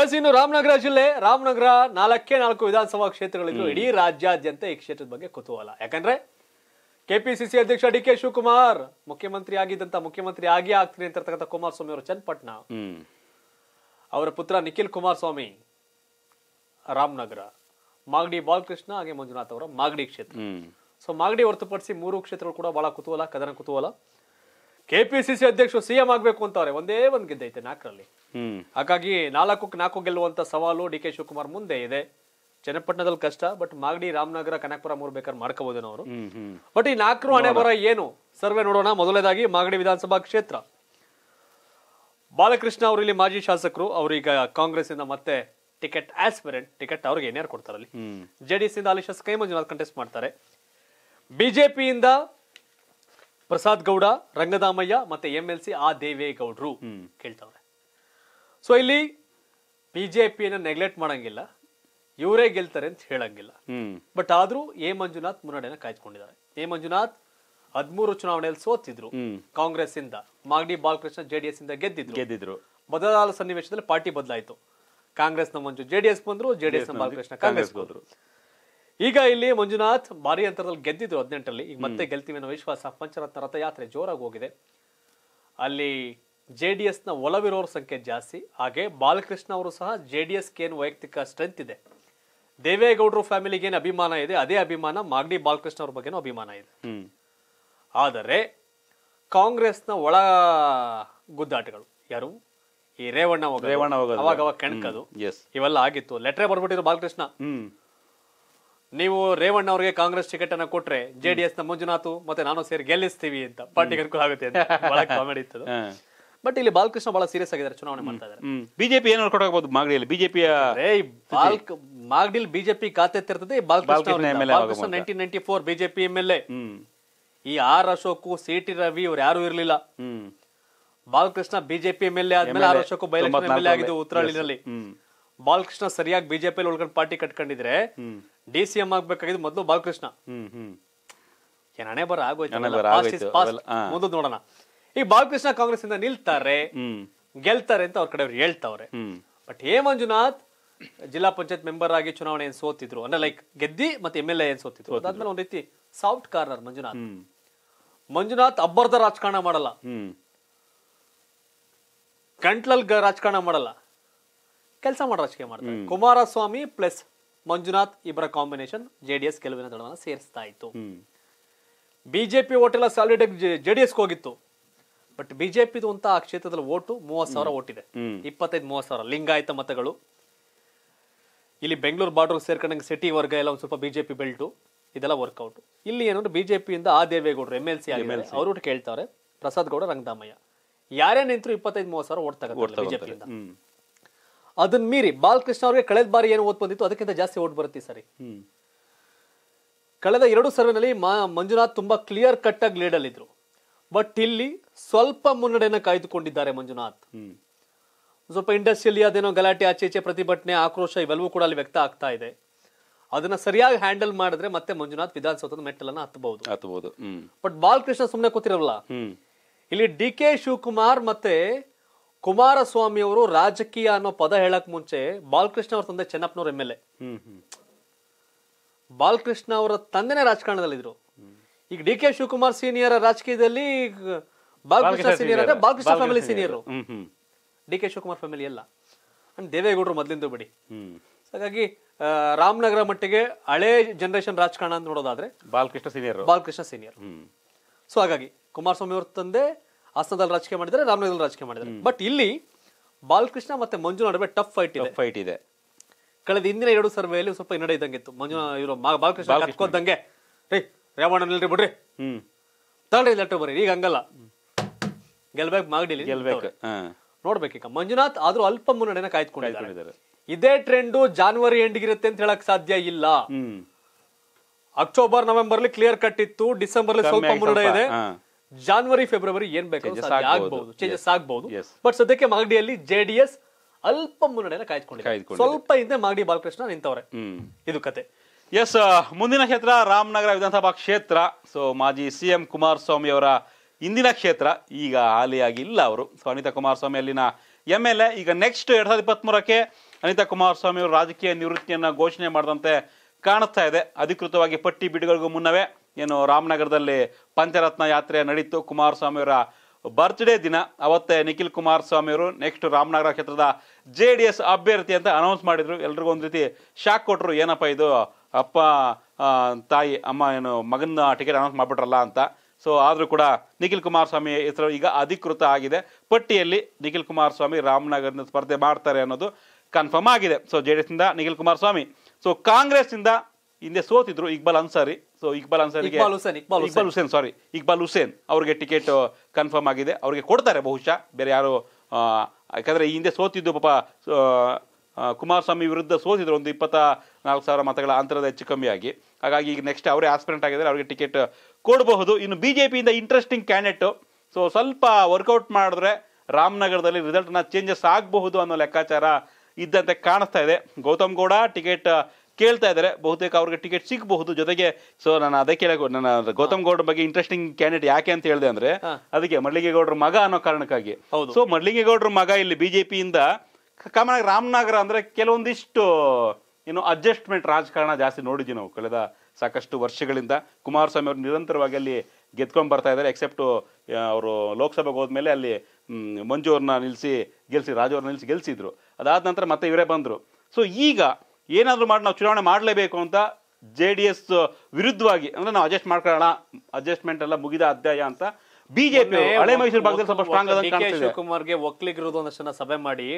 S ಇನ್ನು ರಾಮನಗರ ಜಿಲ್ಲೆ ರಾಮನಗರ ನಾಲ್ಕೇ ನಾಲ್ಕು ವಿಧಾನಸಭಾ ಕ್ಷೇತ್ರಗಳಿಗೂ ಇಡೀ ರಾಜ್ಯಾದ್ಯಂತ ಈ ಕ್ಷೇತ್ರದ ಬಗ್ಗೆ ಕುತೂಹಲ ಯಾಕಂದ್ರೆ ಕೆಪಿಸಿಸಿ ಅಧ್ಯಕ್ಷ ಡಿ ಕೆ ಶಿವಕುಮಾರ್ ಮುಖ್ಯಮಂತ್ರಿ ಆಗಿದ್ದಂತ ಮುಖ್ಯಮಂತ್ರಿ ಆಗಿ ಆಗ್ತೀನಿ ಅಂತ ಕುಮಾರಸ್ವಾಮಿ ಅವರು ಚನ್ನಪಟ್ಟಣ ಅವರ ಪುತ್ರ ನಿಖಿಲ್ ಕುಮಾರಸ್ವಾಮಿ ರಾಮನಗರ ಮಾಗಡಿ ಬಾಲಕೃಷ್ಣ ಹಾಗೆ ಮಂಜುನಾಥ್ ಅವರ ಮಾಗಡಿ ಕ್ಷೇತ್ರ ಸೊ ಮಾಗಡಿ ಹೊರತುಪಡಿಸಿ ಮೂರು ಕ್ಷೇತ್ರಗಳು ಕೂಡ ಬಹಳ ಕುತೂಹಲ ಕದನ ಕುತೂಹಲ ಕೆ ಪಿ ಸಿ ಸಿ ಅಧ್ಯಕ್ಷರು ಸಿಎಂ ಆಗಬೇಕು ಅಂತವ್ರೆ ಒಂದೇ ಒಂದು ಗೆದ್ದೈತೆ ನಾಲ್ಕರಲ್ಲಿ ಹಾಗಾಗಿ ನಾಲ್ಕಕ್ಕೆ ನಾಲ್ಕು ಗೆಲ್ಲುವಂತ ಸವಾಲು ಡಿ ಕೆ ಶಿವಕುಮಾರ್ ಮುಂದೆ ಇದೆ ಚನ್ನಪಟ್ಟಣದಲ್ಲಿ ಕಷ್ಟ ಬಟ್ ಮಾಗಡಿ ರಾಮನಗರ ಕನಕಪುರ ಮೂರು ಬೇಕಾದ್ರೆ ಮಾಡ್ಕೋಬಹುದೇನೋ ಅವರು ಬಟ್ ಈ ನಾಲ್ಕರು ಹಣೆ ಬರ ಏನು ಸರ್ವೆ ನೋಡೋಣ ಮೊದಲನೇದಾಗಿ ಮಾಗಡಿ ವಿಧಾನಸಭಾ ಕ್ಷೇತ್ರ ಬಾಲಕೃಷ್ಣ ಅವರು ಇಲ್ಲಿ ಮಾಜಿ ಶಾಸಕರು ಈಗ ಕಾಂಗ್ರೆಸ್ ಇಂದ ಮತ್ತೆ ಟಿಕೆಟ್ ಆಸ್ಪಿರೆಂಟ್ ಟಿಕೆಟ್ ಅವ್ರಿಗೆ ಏನ್ಯಾರು ಕೊಡ್ತಾರೆ ಅಲ್ಲಿ ಜೆಡಿಎಸ್ ಇಂದ ಅಲಿಶಾಸ್ ಕೈ ಮಂಜುನಾಥ್ ಕಂಟೆಸ್ಟ್ ಮಾಡ್ತಾರೆ ಬಿಜೆಪಿಯಿಂದ ಪ್ರಸಾದ್ ಗೌಡ ರಂಗದಾಮಯ್ಯ ಮತ್ತೆ ಎಂ ಎಲ್ ಸಿ ಆ ದೇವೇಗೌಡರು ಕೇಳ್ತಾವ್ರೆ ಸೊ ಇಲ್ಲಿ ಬಿಜೆಪಿಯನ್ನು ನೆಗ್ಲೆಕ್ಟ್ ಮಾಡಂಗಿಲ್ಲ ಇವರೇ ಗೆಲ್ತಾರೆ ಅಂತ ಹೇಳಂಗಿಲ್ಲ ಬಟ್ ಆದ್ರೂ ಎ ಮಂಜುನಾಥ್ ಮುನ್ನಡೆಯನ್ನ ಕಾಯ್ದುಕೊಂಡಿದ್ದಾರೆ ಎ ಮಂಜುನಾಥ್ ಹದಿಮೂರು ಚುನಾವಣೆಯಲ್ಲಿ ಸೋತಿದ್ರು ಕಾಂಗ್ರೆಸ್ ಇಂದ ಮಾಗಡಿ ಬಾಲಕೃಷ್ಣ ಜೆಡಿಎಸ್ ಇಂದ ಗೆದ್ದಿದ್ರು ಗೆದ್ದಿದ್ರು ಬದಲಾದ ಸನ್ನಿವೇಶದಲ್ಲಿ ಪಾರ್ಟಿ ಬದಲಾಯಿತು ಕಾಂಗ್ರೆಸ್ನ ಮಂಜು ಜೆಡಿಎಸ್ ಬಂದ್ರು ಜೆಡಿಎಸ್ ನ ಬಾಲಕೃಷ್ಣ ಕಾಂಗ್ರೆಸ್ ಹೋದ್ರು ಈಗ ಇಲ್ಲಿ ಮಂಜುನಾಥ್ ಭಾರಿ ಅಂತರದಲ್ಲಿ ಗೆದ್ದಿದ್ರು ಹದಿನೆಂಟರಲ್ಲಿ ಈಗ ಮತ್ತೆ ಗೆಲ್ತೀವಿ ಅನ್ನೋ ವಿಶ್ವಾಸ ಪಂಚರತ್ನ ರಥಯಾತ್ರೆ ಜೋರಾಗಿ ಹೋಗಿದೆ ಅಲ್ಲಿ ಜೆ ಡಿ ಎಸ್ನ ಒಲವಿರೋರ ಸಂಖ್ಯೆ ಜಾಸ್ತಿ ಹಾಗೆ ಬಾಲಕೃಷ್ಣ ಅವರು ಸಹ ಜೆ ಡಿ ಎಸ್ಗೆ ಏನು ವೈಯಕ್ತಿಕ ಸ್ಟ್ರೆಂತ್ ಇದೆ ದೇವೇಗೌಡರು ಫ್ಯಾಮಿಲಿಗೆ ಏನು ಅಭಿಮಾನ ಇದೆ ಅದೇ ಅಭಿಮಾನ ಮಾಗಡಿ ಬಾಲಕೃಷ್ಣ ಅವ್ರ ಬಗ್ಗೆನೂ ಅಭಿಮಾನ ಇದೆ ಆದರೆ ಕಾಂಗ್ರೆಸ್ನ ಒಳ ಗುದ್ದಾಟಗಳು ಯಾರು ಈ ರೇವಣ್ಣ ರೇವಣ್ಣ ಅವಾಗ ಅವಾಗ ಕೆಣಕದು ಇವೆಲ್ಲ ಆಗಿತ್ತು ಲೆಟ್ರೆ ಬರ್ಬಿಟ್ಟಿದ್ರು ಬಾಲಕೃಷ್ಣ ನೀವು ರೇವಣ್ಣ ಅವರಿಗೆ ಕಾಂಗ್ರೆಸ್ ಟಿಕೆಟ್ ಅನ್ನ ಕೊಟ್ರೆ ಜೆಡಿಎಸ್ ನ ಮಂಜುನಾಥ್ ಮತ್ತೆ ನಾನು ಸೇರಿ ಗೆಲ್ಲಿಸ್ತೀವಿ ಅಂತ ಪಾರ್ಟಿಗನ್ಗೂ ಆಗುತ್ತೆ ಕಾಮಿಡಿ ಇತ್ತು ಬಟ್ ಇಲ್ಲಿ ಬಾಲಕೃಷ್ಣ ಬಹಳ ಸೀರಿಯಸ್ ಆಗಿದ್ದಾರೆ ಚುನಾವಣೆ ಮಾಡ್ತಾ ಇದ್ದಾರೆ ಬಿಜೆಪಿ ಏನ್ ಕೊಟ್ಟಾಗಬಹುದು ಮಾಗಡಿಯಲ್ಲಿ ಬಿಜೆಪಿಯ ಬಾಲ್ಕ್ ಮಾಗಡಿಲ್ ಬಿಜೆಪಿ ಖಾತೆ ಎತ್ತಿರ್ತದೆ Balakrishna nineteen ninety four BJP M ಈ R Ashok C T Ravi ಇವ್ರು ಯಾರು ಇರಲಿಲ್ಲ ಬಾಲಕೃಷ್ಣ ಬಿಜೆಪಿ ಎಂ ಆದ್ಮೇಲೆ ಆರ್ ಅಶೋಕ್ ಬೈಲ್ ಎಂ ಆಗಿದ್ದು ಉತ್ತರಾಳಿನಲ್ಲಿ ಬಾಲಕೃಷ್ಣ ಸರಿಯಾಗಿ ಬಿಜೆಪಿ ಒಳಗಡೆ ಪಾರ್ಟಿ ಕಟ್ಕೊಂಡಿದ್ರೆ ಡಿ ಸಿ ಎಂ ಆಗ್ಬೇಕಾಗಿದ್ದು ಮೊದಲು ಬಾಲಕೃಷ್ಣ ಏನ್ ಹಣೆ ಬರ ಆಗೋಯ್ತು ನೋಡೋಣ ಈಗ ಬಾಲಕೃಷ್ಣ ಕಾಂಗ್ರೆಸ್ ಇಂದ ನಿಲ್ತಾರೆ ಗೆಲ್ತಾರೆ ಅಂತ ಅವ್ರ ಅವ್ರು ಹೇಳ್ತಾವ್ರೆ ಬಟ್ ಹೇ ಮಂಜುನಾಥ್ ಜಿಲ್ಲಾ ಪಂಚಾಯತ್ ಮೆಂಬರ್ ಆಗಿ ಚುನಾವಣೆ ಏನ್ ಸೋತಿದ್ರು ಅಂದ್ರೆ ಲೈಕ್ ಗೆದ್ದಿ ಮತ್ತೆ ಎಂ ಎಲ್ ಎ ಏನ್ ಸೋತಿದ್ರು ಅದಾದ್ಮೇಲೆ ಒಂದ್ ರೀತಿ ಸಾಫ್ಟ್ ಕಾರ್ನರ್ ಮಂಜುನಾಥ್ ಮಂಜುನಾಥ್ ಅಬ್ಬರ್ದ ರಾಜಕಾರಣ ಮಾಡಲ್ಲ ಗಂಟ್ಲಲ್ ರಾಜಕಾರಣ ಮಾಡಲ್ಲ ಕೆಲಸ ಮಾಡೋ ರಾಜಕೀಯ ಮಾಡ್ತಾರೆ ಕುಮಾರಸ್ವಾಮಿ ಪ್ಲಸ್ ಮಂಜುನಾಥ್ ಇಬ್ಬರ ಕಾಂಬಿನೇಷನ್ ಜೆಡಿಎಸ್ ಗೆಲುವಿನ ದಳವನ್ನು ಸೇರಿಸ್ತಾ ಇತ್ತು ಬಿಜೆಪಿ ಓಟೆಲ್ಲ ಸಾಲಿಡ್ ಜೆಡಿಎಸ್ ಹೋಗಿತ್ತು ಬಟ್ ಬಿಜೆಪಿದು ಅಂತ ಆ ಕ್ಷೇತ್ರದಲ್ಲಿ ಓಟು ಮೂವತ್ ಸಾವಿರ ಓಟಿದೆ ಇಪ್ಪತ್ತೈದು ಮೂವತ್ ಸಾವಿರ ಲಿಂಗಾಯತ ಮತಗಳು ಇಲ್ಲಿ ಬೆಂಗಳೂರು ಬಾರ್ಡರ್ ಸೇರ್ಕೊಂಡಂಗೆ ಸಿಟಿ ವರ್ಗ ಎಲ್ಲ ಒಂದು ಸ್ವಲ್ಪ ಬಿಜೆಪಿ ಬೆಲ್ಟು ಇದೆಲ್ಲ ವರ್ಕೌಟ್ ಇಲ್ಲಿ ಏನಂದ್ರೆ ಬಿಜೆಪಿಯಿಂದ ಆ ದೇವೇಗೌಡರು ಎಮ್ ಎಲ್ ಸಿ ಅವರು ಕೇಳ್ತಾರೆ ಪ್ರಸಾದ್ ಗೌಡ ರಂಗದಾಮಯ್ಯ ಯಾರೇ ನಿಂತರು ಇಪ್ಪತ್ತೈದು ಮೂವತ್ತು ಸಾವಿರ ಓಟ್ ಬಿಜೆಪಿಯಿಂದ ಅದನ್ನ ಮೀರಿ ಬಾಲಕೃಷ್ಣ ಅವರಿಗೆ ಕಳೆದ ಬಾರಿ ಏನು ಓದ್ ಬಂದಿತ್ತು ಅದಕ್ಕಿಂತ ಜಾಸ್ತಿ ಓಟ್ ಬರುತ್ತೆ ಸರಿ ಕಳೆದ ಎರಡು ಸರ್ವೆನಲ್ಲಿ ಮಂಜುನಾಥ್ ತುಂಬಾ ಕ್ಲಿಯರ್ ಕಟ್ ಆಗಿ ಲೀಡ್ ಅಲ್ಲಿದ್ರು ಬಟ್ ಇಲ್ಲಿ ಸ್ವಲ್ಪ ಮುನ್ನಡೆಯನ್ನು ಕಾಯ್ದುಕೊಂಡಿದ್ದಾರೆ ಮಂಜುನಾಥ್ ಸ್ವಲ್ಪ ಇಂಡಸ್ಟ್ರಿಯಲ್ಲಿ ಅದೇನೋ ಗಲಾಟೆ ಆಚೆ ಈಚೆ ಪ್ರತಿಭಟನೆ ಆಕ್ರೋಶ ಇವೆಲ್ಲವೂ ಕೂಡ ಅಲ್ಲಿ ವ್ಯಕ್ತ ಆಗ್ತಾ ಇದೆ ಅದನ್ನ ಸರಿಯಾಗಿ ಹ್ಯಾಂಡಲ್ ಮಾಡಿದ್ರೆ ಮತ್ತೆ ಮಂಜುನಾಥ್ ವಿಧಾನಸೌಧದ ಮೆಟ್ಟಲನ್ನ ಹತ್ತಬಹುದು ಹತ್ತಬಹುದು ಬಟ್ ಬಾಲಕೃಷ್ಣ ಸುಮ್ಮನೆ ಕೂತಿರಲ್ಲ ಇಲ್ಲಿ ಡಿ ಕೆ ಶಿವಕುಮಾರ್ ಮತ್ತೆ ಕುಮಾರಸ್ವಾಮಿ ಅವರು ರಾಜಕೀಯ ಅನ್ನೋ ಪದ ಹೇಳಕ್ ಮುಂಚೆ ಬಾಲಕೃಷ್ಣ ಅವ್ರ ತಂದೆ ಚೆನ್ನಪ್ಪನವ್ರ ಎಂ ಎಲ್ ಎ ಬಾಲಕೃಷ್ಣ ಅವರ ತಂದೆನೇ ರಾಜಕಾರಣದಲ್ಲಿದ್ರು ಈಗ ಡಿ ಕೆ ಶಿವಕುಮಾರ್ ಸೀನಿಯರ್ ರಾಜಕೀಯದಲ್ಲಿ ಬಾಲಕೃಷ್ಣ ಸೀನಿಯರ್ ಅಂದ್ರೆ Balakrishna family senior D K Shivakumar family ಎಲ್ಲ ಅಂಡ್ ದೇವೇಗೌಡರು ಮೊದ್ಲಿಂದ ಬಿಡಿ ಹಾಗಾಗಿ ರಾಮನಗರ ಮಟ್ಟಿಗೆ ಹಳೆ ಜನರೇಷನ್ ರಾಜಕಾರಣ ಅಂತ ನೋಡೋದಾದ್ರೆ Balakrishna senior Balakrishna senior so ಹಾಗಾಗಿ ಕುಮಾರಸ್ವಾಮಿ ಅವ್ರ ತಂದೆ ಹಾಸನದಲ್ಲಿ ರಾಜಕೀಯ ಮಾಡಿದ್ದಾರೆ ರಾಮನಗರದಲ್ಲಿ ರಾಜಕೀಯ ಮಾಡಿದ್ದಾರೆ ಬಟ್ ಇಲ್ಲಿ ಬಾಲಕೃಷ್ಣ ಮತ್ತೆ ಮಂಜು ನಡುವೆ ಟಫ್ ಫೈಟ್ ಇದೆ ಫೈಟ್ ಇದೆ ಕಳೆದ ಹಿಂದಿನ ಎರಡು ಸರ್ವೆಯಲ್ಲಿ ಸ್ವಲ್ಪ ಹಿನ್ನಡೆ ಇದ್ದಂಗಿತ್ತು ಮಂಜು ಇವರು ಬಾಲಕೃಷ್ಣ ಕತ್ಕೋದಂಗೆ ರೀ ರೇವಣ್ಣ ನಿಲ್ರಿ ಬಿಡ್ರಿ ಹ್ಮ್ ತಗೊಳ್ಳಿ ಲೆಟರ್ ಬರ್ರಿ ಈಗ ಹಂಗಲ್ಲ ಗೆಲ್ಬೇಕು ಮಾಗಡಿಲಿ ಗೆಲ್ಬೇಕು ನೋಡ್ಬೇಕೀಗ ಮಂಜುನಾಥ್ ಆದ್ರೂ ಅಲ್ಪ ಮುನ್ನಡೆನ ಕಾಯ್ದುಕೊಂಡಿದ್ದಾರೆ ಇದೇ ಟ್ರೆಂಡು ಜಾನ್ವರಿ ಎಂಡ್ಗಿರುತ್ತೆ ಇರುತ್ತೆ ಅಂತ ಹೇಳಕ್ ಸಾಧ್ಯ ಇಲ್ಲ ಅಕ್ಟೋಬರ್ ನವೆಂಬರ್ ಕ್ಲಿಯರ್ ಕಟ್ ಇತ್ತು ಡಿಸೆಂಬರ್ ಸ್ವಲ್ಪ ಮುನ್ನಡೆ ಇದೆ ಜಾನ್ವರಿ ಫೆಬ್ರವರಿ ಏನ್ ಬೇಕು ಚೇಂಜಸ್ ಆಗಬಹುದು ಬಟ್ ಸದ್ಯಕ್ಕೆ ಮಾಗಡಿಯಲ್ಲಿ ಜೆಡಿಎಸ್ ಅಲ್ಪ ಮುನ್ನಡೆಯನ್ನು ಕಾಯ್ದುಕೊಂಡಿದೆ ಸ್ವಲ್ಪ ಹಿಂದೆ ಮಾಗಡಿ ಬಾಲಕೃಷ್ಣ ನಿಂತವ್ರೆ ಇದು ಕತೆ ಎಸ್ ಮುಂದಿನ ಕ್ಷೇತ್ರ ರಾಮನಗರ ವಿಧಾನಸಭಾ ಕ್ಷೇತ್ರ ಸೊ ಮಾಜಿ ಸಿ ಎಂ ಕುಮಾರಸ್ವಾಮಿ ಅವರ ಇಂದಿನ ಕ್ಷೇತ್ರ ಈಗ ಹಾಲಿಯಾಗಿ ಇಲ್ಲ ಅವರು ಸೊ ಅನಿತಾ ಕುಮಾರಸ್ವಾಮಿ ಅಲ್ಲಿನ ಎಮ್ ಎಲ್ ಎ ಈಗ ನೆಕ್ಸ್ಟ್ ಎರಡ್ ಸಾವಿರದ ಇಪ್ಪತ್ತ್ಮೂರಕ್ಕೆ ಅನಿತಾ ಕುಮಾರಸ್ವಾಮಿ ಅವರು ರಾಜಕೀಯ ನಿವೃತ್ತಿಯನ್ನು ಘೋಷಣೆ ಮಾಡಿದಂತೆ ಕಾಣಿಸ್ತಾ ಇದೆ ಅಧಿಕೃತವಾಗಿ ಪಟ್ಟಿ ಬಿಡುಗಡೆಗೂ ಮುನ್ನವೇ ಏನು ರಾಮನಗರದಲ್ಲಿ ಪಂಚರತ್ನ ಯಾತ್ರೆ ನಡೀತು ಕುಮಾರಸ್ವಾಮಿಯವರ ಬರ್ತ್ಡೇ ದಿನ ಅವತ್ತೇ ನಿಖಿಲ್ ಕುಮಾರಸ್ವಾಮಿಯವರು ನೆಕ್ಸ್ಟ್ ರಾಮನಗರ ಕ್ಷೇತ್ರದ ಜೆ ಡಿ ಎಸ್ ಅಭ್ಯರ್ಥಿ ಅಂತ ಅನೌನ್ಸ್ ಮಾಡಿದರು ಎಲ್ರಿಗೂ ಒಂದು ರೀತಿ ಶಾಕ್ ಕೊಟ್ಟರು ಏನಪ್ಪ ಇದು ಅಪ್ಪ ತಾಯಿ ಅಮ್ಮ ಏನು ಮಗನ ಟಿಕೆಟ್ ಅನೌನ್ಸ್ ಮಾಡಿಬಿಟ್ರಲ್ಲ ಅಂತ ಸೊ ಆದರೂ ಕೂಡ ನಿಖಿಲ್ ಕುಮಾರಸ್ವಾಮಿ ಹೆಸರು ಈಗ ಅಧಿಕೃತ ಆಗಿದೆ ಪಟ್ಟಿಯಲ್ಲಿ ನಿಖಿಲ್ ಕುಮಾರಸ್ವಾಮಿ ರಾಮನಗರದಿಂದ ಸ್ಪರ್ಧೆ ಮಾಡ್ತಾರೆ ಅನ್ನೋದು ಕನ್ಫರ್ಮ್ ಆಗಿದೆ ಸೊ ಜೆ ಡಿ ಎಸ್ನಿಂದ ನಿಖಿಲ್ ಕುಮಾರಸ್ವಾಮಿ ಸೊ ಕಾಂಗ್ರೆಸ್ನಿಂದ ಹಿಂದೆ ಸೋತಿದ್ರು ಇಕ್ಬಾಲ್ ಅನ್ಸಾರಿ ಸೊ ಇಕ್ಬಾಲ್ ಅನ್ಸಾರಿ ಇಕ್ಬಾಲ್ ಹುಸೇನ್ ಸಾರಿ ಇಕ್ಬಾಲ್ ಹುಸೇನ್ ಅವ್ರಿಗೆ ಟಿಕೆಟ್ ಕನ್ಫರ್ಮ್ ಆಗಿದೆ ಅವ್ರಿಗೆ ಕೊಡ್ತಾರೆ ಬಹುಶಃ ಬೇರೆ ಯಾರು ಯಾಕಂದ್ರೆ ಈ ಹಿಂದೆ ಸೋತಿದ್ದು ಪಾಪ ಕುಮಾರಸ್ವಾಮಿ ವಿರುದ್ಧ ಸೋತಿದ್ರು ಒಂದು ಇಪ್ಪತ್ತ ನಾಲ್ಕು ಸಾವಿರ ಮತಗಳ ಅಂತರದ ಹೆಚ್ಚು ಕಮ್ಮಿಯಾಗಿ ಹಾಗಾಗಿ ಈಗ ನೆಕ್ಸ್ಟ್ ಅವರೇ ಆಸ್ಪಿರೆಂಟ್ ಆಗಿದ್ರೆ ಅವ್ರಿಗೆ ಟಿಕೆಟ್ ಕೊಡಬಹುದು ಇನ್ನು ಬಿ ಜೆ ಪಿಯಿಂದ ಇಂಟ್ರೆಸ್ಟಿಂಗ್ ಕ್ಯಾಂಡಿಡೇಟು ಸೊ ಸ್ವಲ್ಪ ವರ್ಕೌಟ್ ಮಾಡಿದ್ರೆ ರಾಮನಗರದಲ್ಲಿ ರಿಸಲ್ಟ್ನ ಚೇಂಜಸ್ ಆಗಬಹುದು ಅನ್ನೋ ಲೆಕ್ಕಾಚಾರ ಇದ್ದಂತೆ ಕಾಣಿಸ್ತಾ ಇದೆ ಗೌತಮ್ ಗೌಡ ಟಿಕೆಟ್ ಕೇಳ್ತಾ ಇದ್ದಾರೆ ಬಹುತೇಕ ಅವ್ರಿಗೆ ಟಿಕೆಟ್ ಸಿಗಬಹುದು ಜೊತೆಗೆ ಸೊ ನಾನು ಅದೇ ಕೇಳಕ್ ನನ್ನ ಗೌತಮ್ ಗೌಡ್ರ ಬಗ್ಗೆ ಇಂಟ್ರೆಸ್ಟಿಂಗ್ ಕ್ಯಾಂಡಿಡೇಟ್ ಯಾಕೆ ಅಂತ ಹೇಳಿದೆ ಅಂದ್ರೆ ಅದಕ್ಕೆ ಗೌಡ್ರ ಮಗ ಅನ್ನೋ ಕಾರಣಕ್ಕಾಗಿ ಸೊ ಗೌಡ್ರ ಮಗ ಇಲ್ಲಿ ಬಿಜೆಪಿಯಿಂದ ಆಗಿ ರಾಮನಗರ ಅಂದ್ರೆ ಕೆಲವೊಂದಿಷ್ಟು ಏನು ಅಡ್ಜಸ್ಟ್ಮೆಂಟ್ ರಾಜಕಾರಣ ಜಾಸ್ತಿ ನೋಡಿದ್ವಿ ನಾವು ಕಳೆದ ಸಾಕಷ್ಟು ವರ್ಷಗಳಿಂದ ಕುಮಾರಸ್ವಾಮಿ ಅವರು ನಿರಂತರವಾಗಿ ಅಲ್ಲಿ ಗೆದ್ಕೊಂಡು ಬರ್ತಾ ಇದ್ದಾರೆ ಎಕ್ಸೆಪ್ಟು ಅವರು ಲೋಕಸಭೆಗೆ ಹೋದ್ಮೇಲೆ ಅಲ್ಲಿ ಮಂಜು ಅವ್ರನ್ನ ನಿಲ್ಲಿಸಿ ಗೆಲ್ಸಿ ರಾಜವ್ರನ್ನ ನಿಲ್ಲಿಸಿ ಗೆಲ್ಸಿದ್ರು ಅದಾದ ನಂತರ ಮತ್ತೆ ಇವರೇ ಬಂದರು ಸೊ ಈಗ ಏನಾದರೂ ಮಾಡಿ ನಾವು ಚುನಾವಣೆ ಮಾಡಲೇಬೇಕು ಅಂತ ಜೆ ಡಿ ಎಸ್ ವಿರುದ್ಧವಾಗಿ ಅಂದರೆ ನಾವು ಅಡ್ಜಸ್ಟ್ ಮಾಡ್ಕೊಳ್ಳೋಣ ಅಡ್ಜಸ್ಟ್ಮೆಂಟ್ ಎಲ್ಲ ಮುಗಿದ ಅಧ್ಯಾಯ ಅಂತ ಬಿಜೆಪಿ ಹಳೆ ಮೈಸೂರು ಭಾಗದಲ್ಲಿ ಸ್ವಲ್ಪ ಸ್ಟ್ರಾಂಗ್ ಶಿವಕುಮಾರ್ಗೆ ಒಕ್ಕಲಿಗರದು ಒಂದಷ್ಟು ಜನ ಸಭೆ ಮಾಡಿ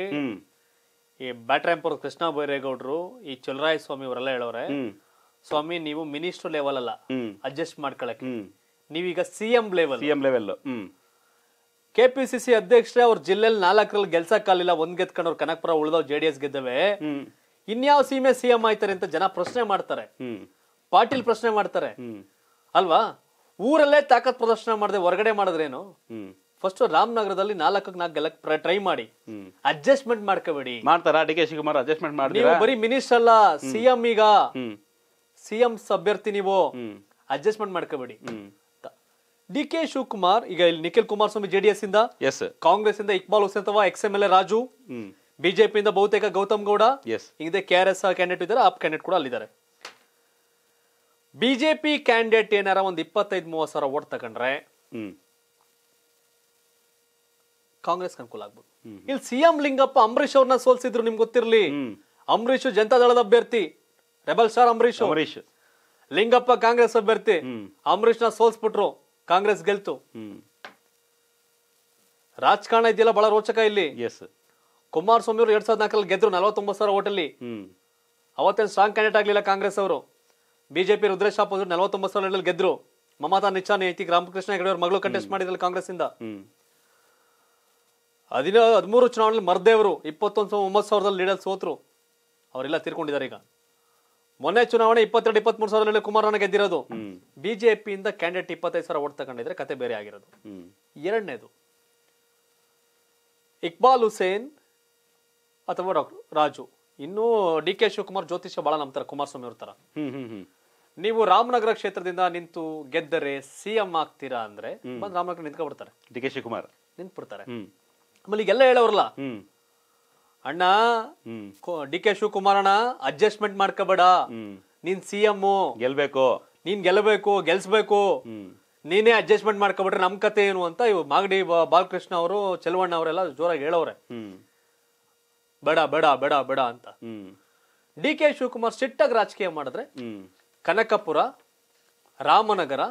ಈ ಬ್ಯಾಟ್ರಾಂಪುರ ಕೃಷ್ಣ ಬೈರೇಗೌಡರು ಈ ಚಲರಾಯ ಸ್ವಾಮಿ ಅವರೆಲ್ಲ ಹೇಳೋರೆ ಸ್ವಾಮಿ ನೀವು ಮಿನಿಸ್ಟರ್ ಲೆವೆಲ್ ಅಲ್ಲ ಅಡ್ಜಸ್ಟ್ ಮಾಡ್ಕೊಳ್ಳಕ್ಕೆ ನೀವೀಗ CM level CM level C ಅಧ್ಯಕ್ಷರೇ ಅವ್ರ ಜಿಲ್ಲೆಯಲ್ಲಿ ನಾಲ್ಕರಲ್ಲಿ ಗೆಲ್ಸಕ್ಕಾಗಲಿಲ್ಲ ಒಂದ್ ಗೆದ್ಕೊಂಡವ್ರು ಕನಕಪುರ ಉಳಿದವ್ ಜೆಡಿಎಸ್ ಗೆದ್ದವೆ ಇನ್ಯಾವ ಸೀಮೆ ಸಿಎಂ ಆಯ್ತಾರೆ ಅಂತ ಜನ ಪ್ರಶ್ನೆ ಮಾಡ್ತಾರೆ ಪಾಟೀಲ್ ಪ್ರಶ್ನೆ ಮಾಡ್ತಾರೆ ಅಲ್ವಾ ಊರಲ್ಲೇ ತಾಕತ್ ಪ್ರದರ್ಶನ ಮಾಡದೆ ಹೊರಗಡೆ ಮಾಡಿದ್ರೇನು ಫಸ್ಟ್ ರಾಮನಗರದಲ್ಲಿ ನಾಲ್ಕಕ್ಕೆ ನಾಲ್ಕು ಗೆಲಕ್ ಟ್ರೈ ಮಾಡಿ ಅಡ್ಜಸ್ಟ್ಮೆಂಟ್ ಮಾಡ್ಕೋಬೇಡಿ ಮಾಡ್ತಾರ ಡಿ ಕೆ ಶಿವಕುಮಾರ್ ಅಡ್ಜಸ್ಟ್ಮೆಂಟ್ ಮಾಡಿ ಬರೀ ಮಿನಿಸ್ಟರ್ ಅಲ್ಲ ಸಿಎಂ ಈಗ ಸಿಎಂ ಅಭ್ಯರ್ಥಿ ನೀವು ಅಡ್ಜಸ್ಟ್ಮೆಂಟ್ ಮಾಡ್ಕೋಬೇಡಿ ಡಿ ಕೆ ಶಿವಕುಮಾರ್ ಈಗ ಇಲ್ಲಿ ನಿಖಿಲ್ ಕುಮಾರಸ್ವಾಮಿ ಜೆಡಿಎಸ್ ಇಂದ ಕಾಂಗ್ರೆಸ್ ಇಂದ ಇಕ್ಬಾಲ್ ಹುಸೇನ್ ಅಥವಾ ex M L A Raju BJP ಇಂದ ಬಹುತೇಕ ಗೌತಮ್ ಗೌಡ ಎಸ್ ಹಿಂದೆ ಕೆ ಆರ್ ಎಸ್ ಕ್ಯಾಂಡಿಡೇಟ್ ಇದ್ದಾರೆ ಆಪ್ ಕ್ಯಾಂಡಿಡೇಟ್ ಕೂಡ ಅಲ್ಲಿದ್ದಾರೆ ಬಿಜೆಪಿ ಕ್ಯಾಂಡಿಡೇಟ್ ಏನಾರ ಒಂದು ಇಪ್ಪತ್ತೈದು ಮೂವತ್ ಸಾವಿರ ಓಟ್ ತಗೊಂಡ್ರೆ ಕಾಂಗ್ರೆಸ್ ಅನುಕೂಲ ಆಗ್ಬೋದು ಇಲ್ಲಿ ಸಿಎಂ ಲಿಂಗಪ್ಪ ಅಂಬರೀಶ್ ಅವ್ರನ್ನ ಸೋಲ್ಸಿದ್ರು ನಿಮ್ಗೆ ಗೊತ್ತಿರ್ಲಿ ಅಂಬರೀಶ್ ಜನತಾದಳದ ಅಭ್ಯರ್ಥಿ rebel star Ambareesh Ambareesh Lingappa Congress ಅಭ್ಯರ್ಥಿ ಅಂಬರೀಶ್ ನ ಸೋಲ್ಸ್ಬಿಟ್ರು ಕಾಂಗ್ರೆಸ್ ಗೆಲ್ತು ರಾಜಕಾರಣ ಇದೆಯಲ್ಲ ಬಹಳ ರೋಚಕ ಇಲ್ಲಿ ಎಸ್ ಕುಮಾರಸ್ವಾಮಿ ಅವರು ಎರಡ್ ಸಾವಿರದ ನಾಲ್ಕರಲ್ಲಿ ಗೆದ್ರು ನಲವತ್ತೊಂಬತ್ತು ಸಾವಿರ ಓಟಲ್ಲಿ ಅವತ್ತೇನು ಸ್ಟ್ರಾಂಗ್ ಕ್ಯಾಂಡಿಡೇಟ್ ಆಗಲಿಲ್ಲ ಕಾಂಗ್ರೆಸ್ ಅವರು ಬಿಜೆಪಿ ರುದ್ರೇಶ್ ಶಾಪ್ ಅವರು ನಲವತ್ತೊಂಬತ್ತು ಸಾವಿರ ಗೆದ್ರು ಮಮತಾ ನಿಚ್ಚಾನಿ ಐತಿ ರಾಮಕೃಷ್ಣ ಹೆಗಡೆ ಅವ್ರ ಮಗಳು ಕಂಟೆಸ್ಟ್ ಮಾಡಿದ್ರಲ್ಲ ಕಾಂಗ್ರೆಸ್ ಇಂದ ಹದಿನ ಹದಿಮೂರು ಚುನಾವಣೆಯಲ್ಲಿ ಅವರು ಇಪ್ಪತ್ತೊಂದು ಸಾವಿರ ಒಂಬತ್ತು ಸಾವಿರದಲ್ಲಿ ಲೀಡರ್ ಸೋತರು ಅವರೆಲ್ಲ ತೀರ್ಕೊಂಡಿದ್ದಾರೆ ಈಗ ಮೊನ್ನೆ ಚುನಾವಣೆ ಇಪ್ಪತ್ತೆರಡು ಇಪ್ಪತ್ತ್ ಇಪ್ಪತ್ಮೂರು ಸಾವಿರದಲ್ಲಿ ಕುಮಾರಣ್ಣ ಗೆದ್ದಿರೋದು ಬಿಜೆಪಿಯಿಂದ ಕ್ಯಾಂಡಿಡೇಟ್ ಇಪ್ಪತ್ತೈದು ಸಾವಿರ ಓಟ್ ತಗೊಂಡಿದ್ರೆ ಕತೆ ಬೇರೆ ಆಗಿರೋದು ಎರಡನೇದು ಇಕ್ಬಾಲ್ ಹುಸೇನ್ ಅಥವಾ ಡಾಕ್ಟರ್ ರಾಜು ಇನ್ನೂ ಡಿ ಕೆ ಶಿವಕುಮಾರ್ ಜ್ಯೋತಿಷ್ಯ ಬಹಳ ನಂಬ್ತಾರೆ ಕುಮಾರಸ್ವಾಮಿ ಅವ್ರ ತರ ನೀವು ರಾಮನಗರ ಕ್ಷೇತ್ರದಿಂದ ನಿಂತು ಗೆದ್ದರೆ ಸಿಎಂ ಆಗ್ತೀರಾ ಅಂದ್ರೆ ಬಂದ್ ರಾಮನಗರ ನಿಂತ್ಕೊಂಡ್ಬಿಡ್ತಾರೆ ಡಿ ಕೆ ಶಿವಕುಮಾರ್ ನಿಂತ್ಬಿಡ್ತಾರೆ ಆಮೇಲೆ ಈಗೆಲ್ಲ ಹೇಳೋರಲ್ಲ ಅಣ್ಣ ಡಿ ಕೆ ಶಿವಕುಮಾರ್ ಅಣ್ಣ ಅಡ್ಜಸ್ಟ್ಮೆಂಟ್ ಮಾಡ್ಕೋಬೇಡ ನೀನ್ ಸಿಎಂ ಗೆಲ್ಬೇಕು ನೀನ್ ಗೆಲ್ಲಬೇಕು ಗೆಲ್ಸ್ಬೇಕು ನೀನೇ ಅಡ್ಜಸ್ಟ್ಮೆಂಟ್ ಮಾಡ್ಕೊಬಿಟ್ರೆ ನಮ್ ಕತೆ ಏನು ಅಂತ ಇವ್ ಮಾಗಡಿ ಬಾಲಕೃಷ್ಣ ಅವರು ಚೆಲುವಣ್ಣ ಅವರೆಲ್ಲ ಜೋರಾಗಿ ಹೇಳವ್ರೆ ಬೇಡ ಬೇಡ ಬೇಡ ಬೇಡ ಅಂತ ಡಿ ಕೆ ಶಿವಕುಮಾರ್ ಸಿಟ್ಟಾಗಿ ರಾಜಕೀಯ ಮಾಡಿದ್ರೆ ಕನಕಪುರ ರಾಮನಗರ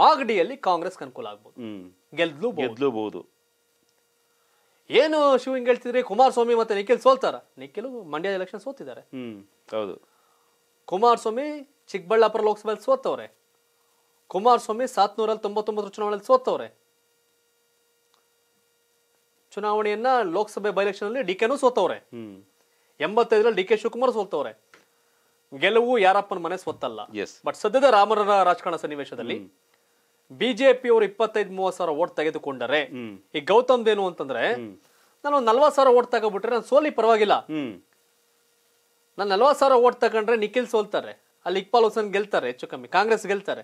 ಮಾಗಡಿಯಲ್ಲಿ ಕಾಂಗ್ರೆಸ್ ಅನುಕೂಲ ಆಗ್ಬೋದು ಗೆಲ್ಲು ಗೆಲ್ಲಬಹುದು ಏನು ಶಿವ ಹಿಂಗ್ ಹೇಳ್ತಿದ್ರಿ ಕುಮಾರಸ್ವಾಮಿ ಮತ್ತೆ ನಿಖಿಲ್ ಸೋಲ್ತಾರ ನಿಖಿಲ್ ಮಂಡ್ಯ ಎಲೆಕ್ಷನ್ ಸೋತಿದ್ದಾರೆ ಕುಮಾರಸ್ವಾಮಿ ಚಿಕ್ಕಬಳ್ಳಾಪುರ ಲೋಕಸಭೆಯಲ್ಲಿ ಸೋತವ್ರೆ ಕುಮಾರಸ್ವಾಮಿ ಸಾತ್ನೂರಲ್ಲಿ ತೊಂಬತ್ತೊಂಬತ್ತು ಚುನಾವಣೆಯಲ್ಲಿ ಸೋತವ್ರೆ ಚುನಾವಣೆಯನ್ನ ಲೋಕಸಭೆ ಬೈ ಎಲೆಕ್ಷನ್ ಅಲ್ಲಿ ಡಿ ಕೆನು ಸೋತವ್ರೆ ಎಂಬತ್ತೈದರಲ್ಲಿ ಡಿ ಕೆ ಶಿವಕುಮಾರ್ ಸೋತವ್ರೆ ಗೆಲುವು ಯಾರಪ್ಪನ ಮನೆ ಸ್ವತ್ತಲ್ಲ ಬಟ್ ಸದ್ಯದ ರಾಮರ ರಾಜಕಾರಣ ಸನ್ನಿವೇಶದಲ್ಲಿ ಬಿಜೆಪಿ ಅವರು ಇಪ್ಪತ್ತೈದು ಮೂವತ್ ಸಾವಿರ ಓಟ್ ತೆಗೆದುಕೊಂಡರೆ ಈ ಏನು ಅಂತಂದ್ರೆ ನಾನು ನಲ್ವತ್ ಸಾವಿರ ಓಟ್ ತಗೊಬಿಟ್ರೆ ನಾನು ಸೋಲಿ ಪರವಾಗಿಲ್ಲ ನಾನು ನಲ್ವತ್ ಸಾವಿರ ಓಟ್ ತಗೊಂಡ್ರೆ ನಿಖಿಲ್ ಸೋಲ್ತಾರೆ ಅಲ್ಲಿ ಇಕ್ಬಾಲ್ ಹುಸೇನ್ ಗೆಲ್ತಾರೆ ಹೆಚ್ಚು ಕಮ್ಮಿ ಕಾಂಗ್ರೆಸ್ ಗೆಲ್ತಾರೆ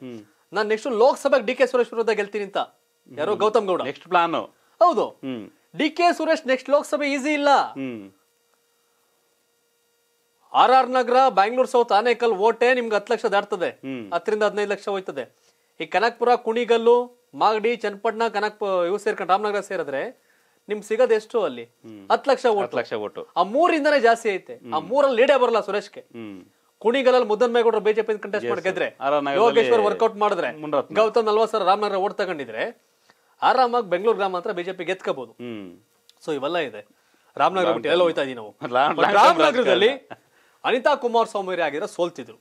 ನಾನು next Lok Sabha D K Suresh ವಿರುದ್ಧ ಗೆಲ್ತೀನಿ ಅಂತ ಯಾರೋ ಗೌತಮ್ ಗೌಡ ನೆಕ್ಸ್ಟ್ ಪ್ಲಾನ್ ಹೌದು D K Suresh next Lok Sabha easy ಇಲ್ಲ R R Nagar Bangalore south Anekal ಓಟೆ ನಿಮ್ಗೆ ಹತ್ತು ಲಕ್ಷ ದಾಟ್ತದೆ ಹತ್ತರಿಂದ ಹದಿನೈದು ಲಕ್ಷ ಹೋಯ್ತದೆ ಈ ಕನಕ್ಪುರ ಕುಣಿಗಲ್ಲು ಮಾಗಡಿ ಚನ್ನಪಟ್ಟಣ ಕನಕ್ ಇವು ಸೇರ್ಕೊಂಡು ರಾಮನಗರ ಸೇರಿದ್ರೆ ನಿಮ್ ಸಿಗೋದು ಎಷ್ಟು ಅಲ್ಲಿ ಹತ್ತು ಲಕ್ಷ ಓಟ್ ಲಕ್ಷ ಓಟು ಆ ಮೂರಿಂದನೇ ಜಾಸ್ತಿ ಐತೆ ಆ ಮೂರಲ್ಲಿ ಲೀಡೇ ಬರಲ್ಲ ಸುರೇಶ್ಗೆ ಕುಣಿಗಲಲ್ಲಿ ಮುದ್ದನ್ಮೇಗೌಡರು ಬಿಜೆಪಿ ಕಂಟೆಸ್ಟ್ ಮಾಡಿ ಗೆದ್ರೆ ಯೋಗೇಶ್ವರ್ ವರ್ಕೌಟ್ ಮಾಡಿದ್ರೆ ಗೌತಮ್ ನಲ್ವಾ ಸರ್ ರಾಮನಗರ ಓಟ್ ತಗೊಂಡಿದ್ರೆ ಆರಾಮಾಗಿ ಬೆಂಗಳೂರು ಗ್ರಾಮಾಂತರ ಬಿಜೆಪಿ ಗೆತ್ಕೋಬಹುದು ಸೊ ಇವೆಲ್ಲ ಇದೆ ರಾಮನಗರ ಬಿಟ್ಟು ಎಲ್ಲ ಹೋಯ್ತಾ ಇದೀವಿ ನಾವು ರಾಮನಗರದಲ್ಲಿ ಅನಿತಾ ಕುಮಾರ್ ಸ್ವಾಮಿ ಆಗಿರೋ ಸೋಲ್ತಿದ್ರು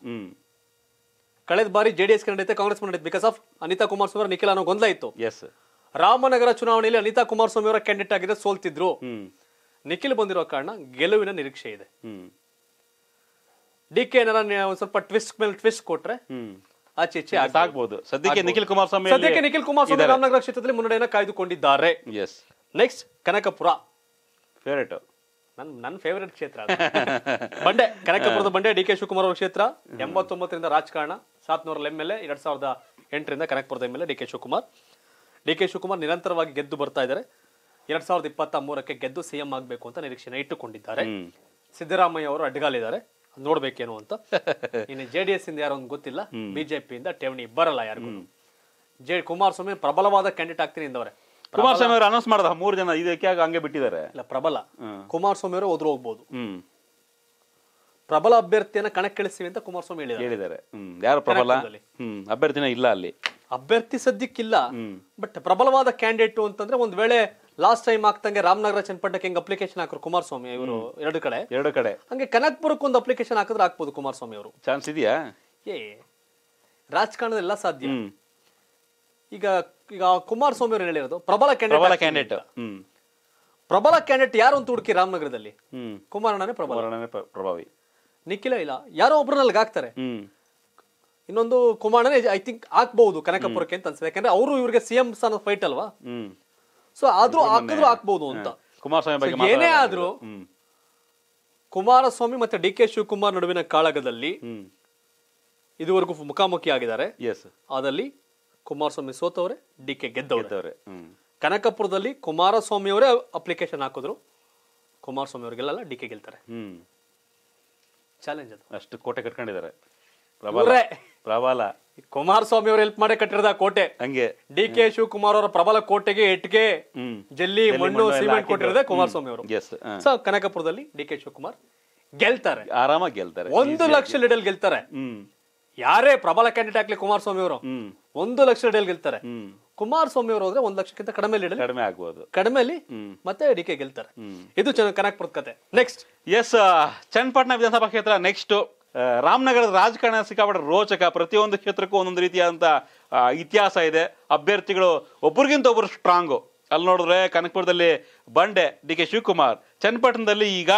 ಕಳೆದ ಬಾರಿ ಜೆಡಿಎಸ್ ನಡೆಯುತ್ತೆ ಕಾಂಗ್ರೆಸ್ ಕಂಡಿದ್ದೆ because of Anita Kumaraswamy Nikhil ಅನ್ನೋ ಗೊಂದಲ ಇತ್ತು ಎಸ್ ರಾಮನಗರ ಚುನಾವಣೆಯಲ್ಲಿ ಅನಿತಾ ಕುಮಾರ್ ಸ್ವಾಮಿ ಅವರ ಕ್ಯಾಂಡಿಡೇಟ್ ಆಗಿದ್ರೆ ಸೋಲ್ತಿದ್ರು ನಿಖಿಲ್ ಬಂದಿರೋ ಕಾರಣ ಗೆಲುವಿನ ನಿರೀಕ್ಷೆ ಇದೆ ಡಿ ಕೆ ಏನಾರ ಸ್ವಲ್ಪ ಟ್ವಿಸ್ಟ್ ಮೇಲೆ ಟ್ವಿಸ್ಟ್ ಕೊಟ್ರೆ ಆಚೆ ಈಚೆ ಸದ್ಯಕ್ಕೆ ನಿಖಿಲ್ ಕುಮಾರಸ್ವಾಮಿ ಸದ್ಯಕ್ಕೆ ನಿಖಿಲ್ ಕುಮಾರಸ್ವಾಮಿ ರಾಮನಗರ ಕ್ಷೇತ್ರದಲ್ಲಿ ಮುನ್ನಡೆಯನ್ನ ಕಾಯ್ದುಕೊಂಡಿದ್ದಾರೆ ನೆಕ್ಸ್ಟ್ ಕನಕಪುರ ಫೇವರೇಟ್ ನನ್ನ ಫೇವರೇಟ್ ಕ್ಷೇತ್ರ ಬಂಡೆ ಕನಕಪುರದ ಬಂಡೆ ಡಿ ಕೆ ಶಿವಕುಮಾರ್ ಅವರ ಕ್ಷೇತ್ರ ಎಂಬತ್ತೊಂಬತ್ತರಿಂದ ರಾಜಕಾರಣ ನೂರಲ್ಲಿ ಎಂ ಎಲ್ ಎರಡ್ ಸಾವಿರದ ಎಂಟರಿಂದ ಕನಕಪುರದ M L A D K Shivakumar D K Shivakumar ನಿರಂತರವಾಗಿ ಗೆದ್ದು ಬರ್ತಾ ಇದ್ದಾರೆ ಎರಡ್ ಸಾವಿರದ ಇಪ್ಪತ್ತ ಮೂರಕ್ಕೆ ಗೆದ್ದು ಸಿಎಂ ಆಗಬೇಕು ಅಂತ ನಿರೀಕ್ಷೆ ಇಟ್ಟುಕೊಂಡಿದ್ದಾರೆ ಸಿದ್ದರಾಮಯ್ಯ ಅವರು ಅಡ್ಗಾಲಿದ್ದಾರೆ ನೋಡ್ಬೇಕೇನು ಅಂತ ಇನ್ನು ಜೆ ಡಿ ಎಸ್ ಇಂದ ಯಾರು ಗೊತ್ತಿಲ್ಲ ಬಿಜೆಪಿಯಿಂದ ಠೇವಣಿ ಬರಲ್ಲ ಯಾರಿಗೂ ಜೆ ಕುಮಾರಸ್ವಾಮಿ ಪ್ರಬಲವಾದ ಕ್ಯಾಂಡಿಡೇಟ್ ಆಗ್ತೀನಿ ಇಂದವ್ರೆ ಕುಮಾರಸ್ವಾಮಿ ಅವರು ಅನೌನ್ಸ್ ಮಾಡ್ದ ಮೂರು ಜನ ಇದಕ್ಕೆ ಹಂಗೆ ಬಿಟ್ಟಿದ್ದಾರೆ ಇಲ್ಲ ಪ್ರಬಲ ಕುಮಾರಸ್ವಾಮಿ ಅವರು ಹೋದ್ರು ಹೋಗ್ಬೋದು ಪ್ರಬಲ ಅಭ್ಯರ್ಥಿಯನ್ನ ಕಣಕ್ಕಿಳಿಸ್ತೀವಿ ಅಂತ ಕುಮಾರಸ್ವಾಮಿ ಹೇಳಿದ್ದಾರೆ ಯಾರು ಪ್ರಬಲ ಅಭ್ಯರ್ಥಿನ ಇಲ್ಲ ಅಲ್ಲಿ ಅಭ್ಯರ್ಥಿ ಸದ್ಯಕ್ಕಿಲ್ಲ ಬಟ್ ಪ್ರಬಲವಾದ ಕ್ಯಾಂಡಿಡೇಟ್ ಅಂತಂದ್ರೆ ಒಂದ್ ವೇಳೆ ಲಾಸ್ಟ್ ಟೈಮ್ ಆಗ್ತಂಗೆ ರಾಮನಗರ ಚನ್ನಪಟ್ಟಣಕ್ಕೆ ಹೆಂಗ್ ಅಪ್ಲಿಕೇಶನ್ ಹಾಕರು ಕುಮಾರಸ್ವಾಮಿ ಇವರು ಎರಡು ಕಡೆ ಎರಡು ಕಡೆ ಹಂಗೆ ಕನಕ್ಪುರಕ್ಕೆ ಒಂದು ಅಪ್ಲಿಕೇಶನ್ ಹಾಕಿದ್ರೆ ಹಾಕ್ಬೋದು ಕುಮಾರಸ್ವಾಮಿ ಅವರು ಚಾನ್ಸ್ ಇದೆಯಾ ಏ ರಾಜಕಾರಣದ ಎಲ್ಲ ಸಾಧ್ಯ ಈಗ ಈಗ ಕುಮಾರಸ್ವಾಮಿ ಅವರು ಹೇಳಿರೋದು ಪ್ರಬಲ ಪ್ರಬಲ ಕ್ಯಾಂಡಿಡೇಟ್ ಪ್ರಬಲ ಕ್ಯಾಂಡಿಡೇಟ್ ಯಾರು ಅಂತ ಹುಡುಕಿ ರಾಮನಗರದಲ್ಲಿ ಕುಮಾರಣ್ಣನೇ ಪ್ರಬಲ ಪ್ರಭಾವಿ ನಿಖಿಲ ಇಲ್ಲ ಯಾರೋ ಒಬ್ರನ್ನ ಅಲ್ಲಿ ಹಾಕ್ತಾರೆ ಇನ್ನೊಂದು ಕುಮಾರಣ್ಣನೇ ಐ ಥಿಂಕ್ ಹಾಕ್ಬಹುದು ಕನಕಪುರಕ್ಕೆ ಅಂತ ಅನ್ಸುತ್ತೆ ಯಾಕಂದ್ರೆ ಅವರು ಇವರಿಗೆ ಸಿಎಂ ಸ್ಥಾನದ ಫೈಟ್ ಅಲ್ವಾ ಸೊ ಆದ್ರೂ ಹಾಕಿದ್ರು ಹಾಕ್ಬಹುದು ಅಂತ ಕುಮಾರಸ್ವಾಮಿ ಬಗ್ಗೆ ಏನೇ ಆದ್ರೂ ಕುಮಾರಸ್ವಾಮಿ ಮತ್ತೆ ಡಿ ಕೆ ಶಿವಕುಮಾರ್ ನಡುವಿನ ಕಾಳಗದಲ್ಲಿ ಇದುವರೆಗೂ ಮುಖಾಮುಖಿ ಆಗಿದ್ದಾರೆ ಎಸ್ ಅದಲ್ಲಿ ಕುಮಾರಸ್ವಾಮಿ ಸೋತವ್ರೆ ಡಿ ಕೆ ಗೆದ್ದವ್ರೆ ಕನಕಪುರದಲ್ಲಿ ಕುಮಾರಸ್ವಾಮಿ ಅವರೇ ಅಪ್ಲಿಕೇಶನ್ ಹಾಕಿದ್ರು ಕುಮಾರಸ್ವಾಮಿ ಅವರಿಗೆಲ್ಲ ಡಿ ಕೆ ಗೆಲ್ತಾರೆ ಚಾಲೆಂಜ್ ಅದು ಅಷ್ಟು ಕೋಟೆ ಕಟ್ಕೊಂಡಿದ್ದಾರೆ ಪ್ರಬಲ ಕುಮಾರಸ್ವಾಮಿ ಅವರು ಹೆಲ್ಪ್ ಮಾಡಿ ಕಟ್ಟಿರದ ಕೋಟೆ ಹಂಗೆ ಡಿ ಕೆ ಶಿವಕುಮಾರ್ ಅವರ ಪ್ರಬಲ ಕೋಟೆಗೆ ಎಟ್ಗೆ ಜಲ್ಲಿ ಮಣ್ಣು ಸಿಮೆಂಟ್ ಕೊಟ್ಟಿರೋದೇ ಕುಮಾರಸ್ವಾಮಿ ಅವರು ಕನಕಪುರದಲ್ಲಿ ಡಿ ಕೆ ಶಿವಕುಮಾರ್ ಗೆಲ್ತಾರೆ ಆರಾಮಾಗಿ ಗೆಲ್ತಾರೆ ಒಂದು ಲಕ್ಷ ಲೀಡಲ್ ಗೆಲ್ತಾರೆ ಯಾರೇ ಪ್ರಬಲ ಕ್ಯಾಂಡಿಡೇಟ್ ಆಗ್ಲಿ ಕುಮಾರಸ್ವಾಮಿ ಅವರು ಒಂದು ಲಕ್ಷ ಲೀಡಲ್ ಗೆಲ್ತಾರೆ ಕುಮಾರಸ್ವಾಮಿ ಅವರು ಹೋದ್ರೆ ಒಂದ್ ಲಕ್ಷಕ್ಕಿಂತ ಕಡಿಮೆ ಲೀಡಲ್ ಕಡಿಮೆ ಆಗಬಹುದು ಕಡಿಮೆಲಿ ಮತ್ತೆ ಡಿ ಕೆ ಗೆಲ್ತಾರೆ ಇದು ಕನಕಪುರದ ಕತೆ ನೆಕ್ಸ್ಟ್ ಎಸ್ ಚನ್ನಪಟ್ಟಣ ವಿಧಾನಸಭಾ ಕ್ಷೇತ್ರ ನೆಕ್ಸ್ಟ್ ರಾಮನಗರದ ರಾಜಕಾರಣ ಸಿಕ್ಕಾಪಟ್ಟೆ ರೋಚಕ ಪ್ರತಿಯೊಂದು ಕ್ಷೇತ್ರಕ್ಕೂ ಒಂದೊಂದು ರೀತಿಯಾದಂಥ ಇತಿಹಾಸ ಇದೆ ಅಭ್ಯರ್ಥಿಗಳು ಒಬ್ರಿಗಿಂತ ಒಬ್ಬರು ಸ್ಟ್ರಾಂಗು ಅಲ್ಲಿ ನೋಡಿದ್ರೆ ಕನಕಪುರದಲ್ಲಿ ಬಂಡೆ ಡಿ ಕೆ ಶಿವಕುಮಾರ್ ಚನ್ನಪಟ್ಟಣದಲ್ಲಿ ಈಗ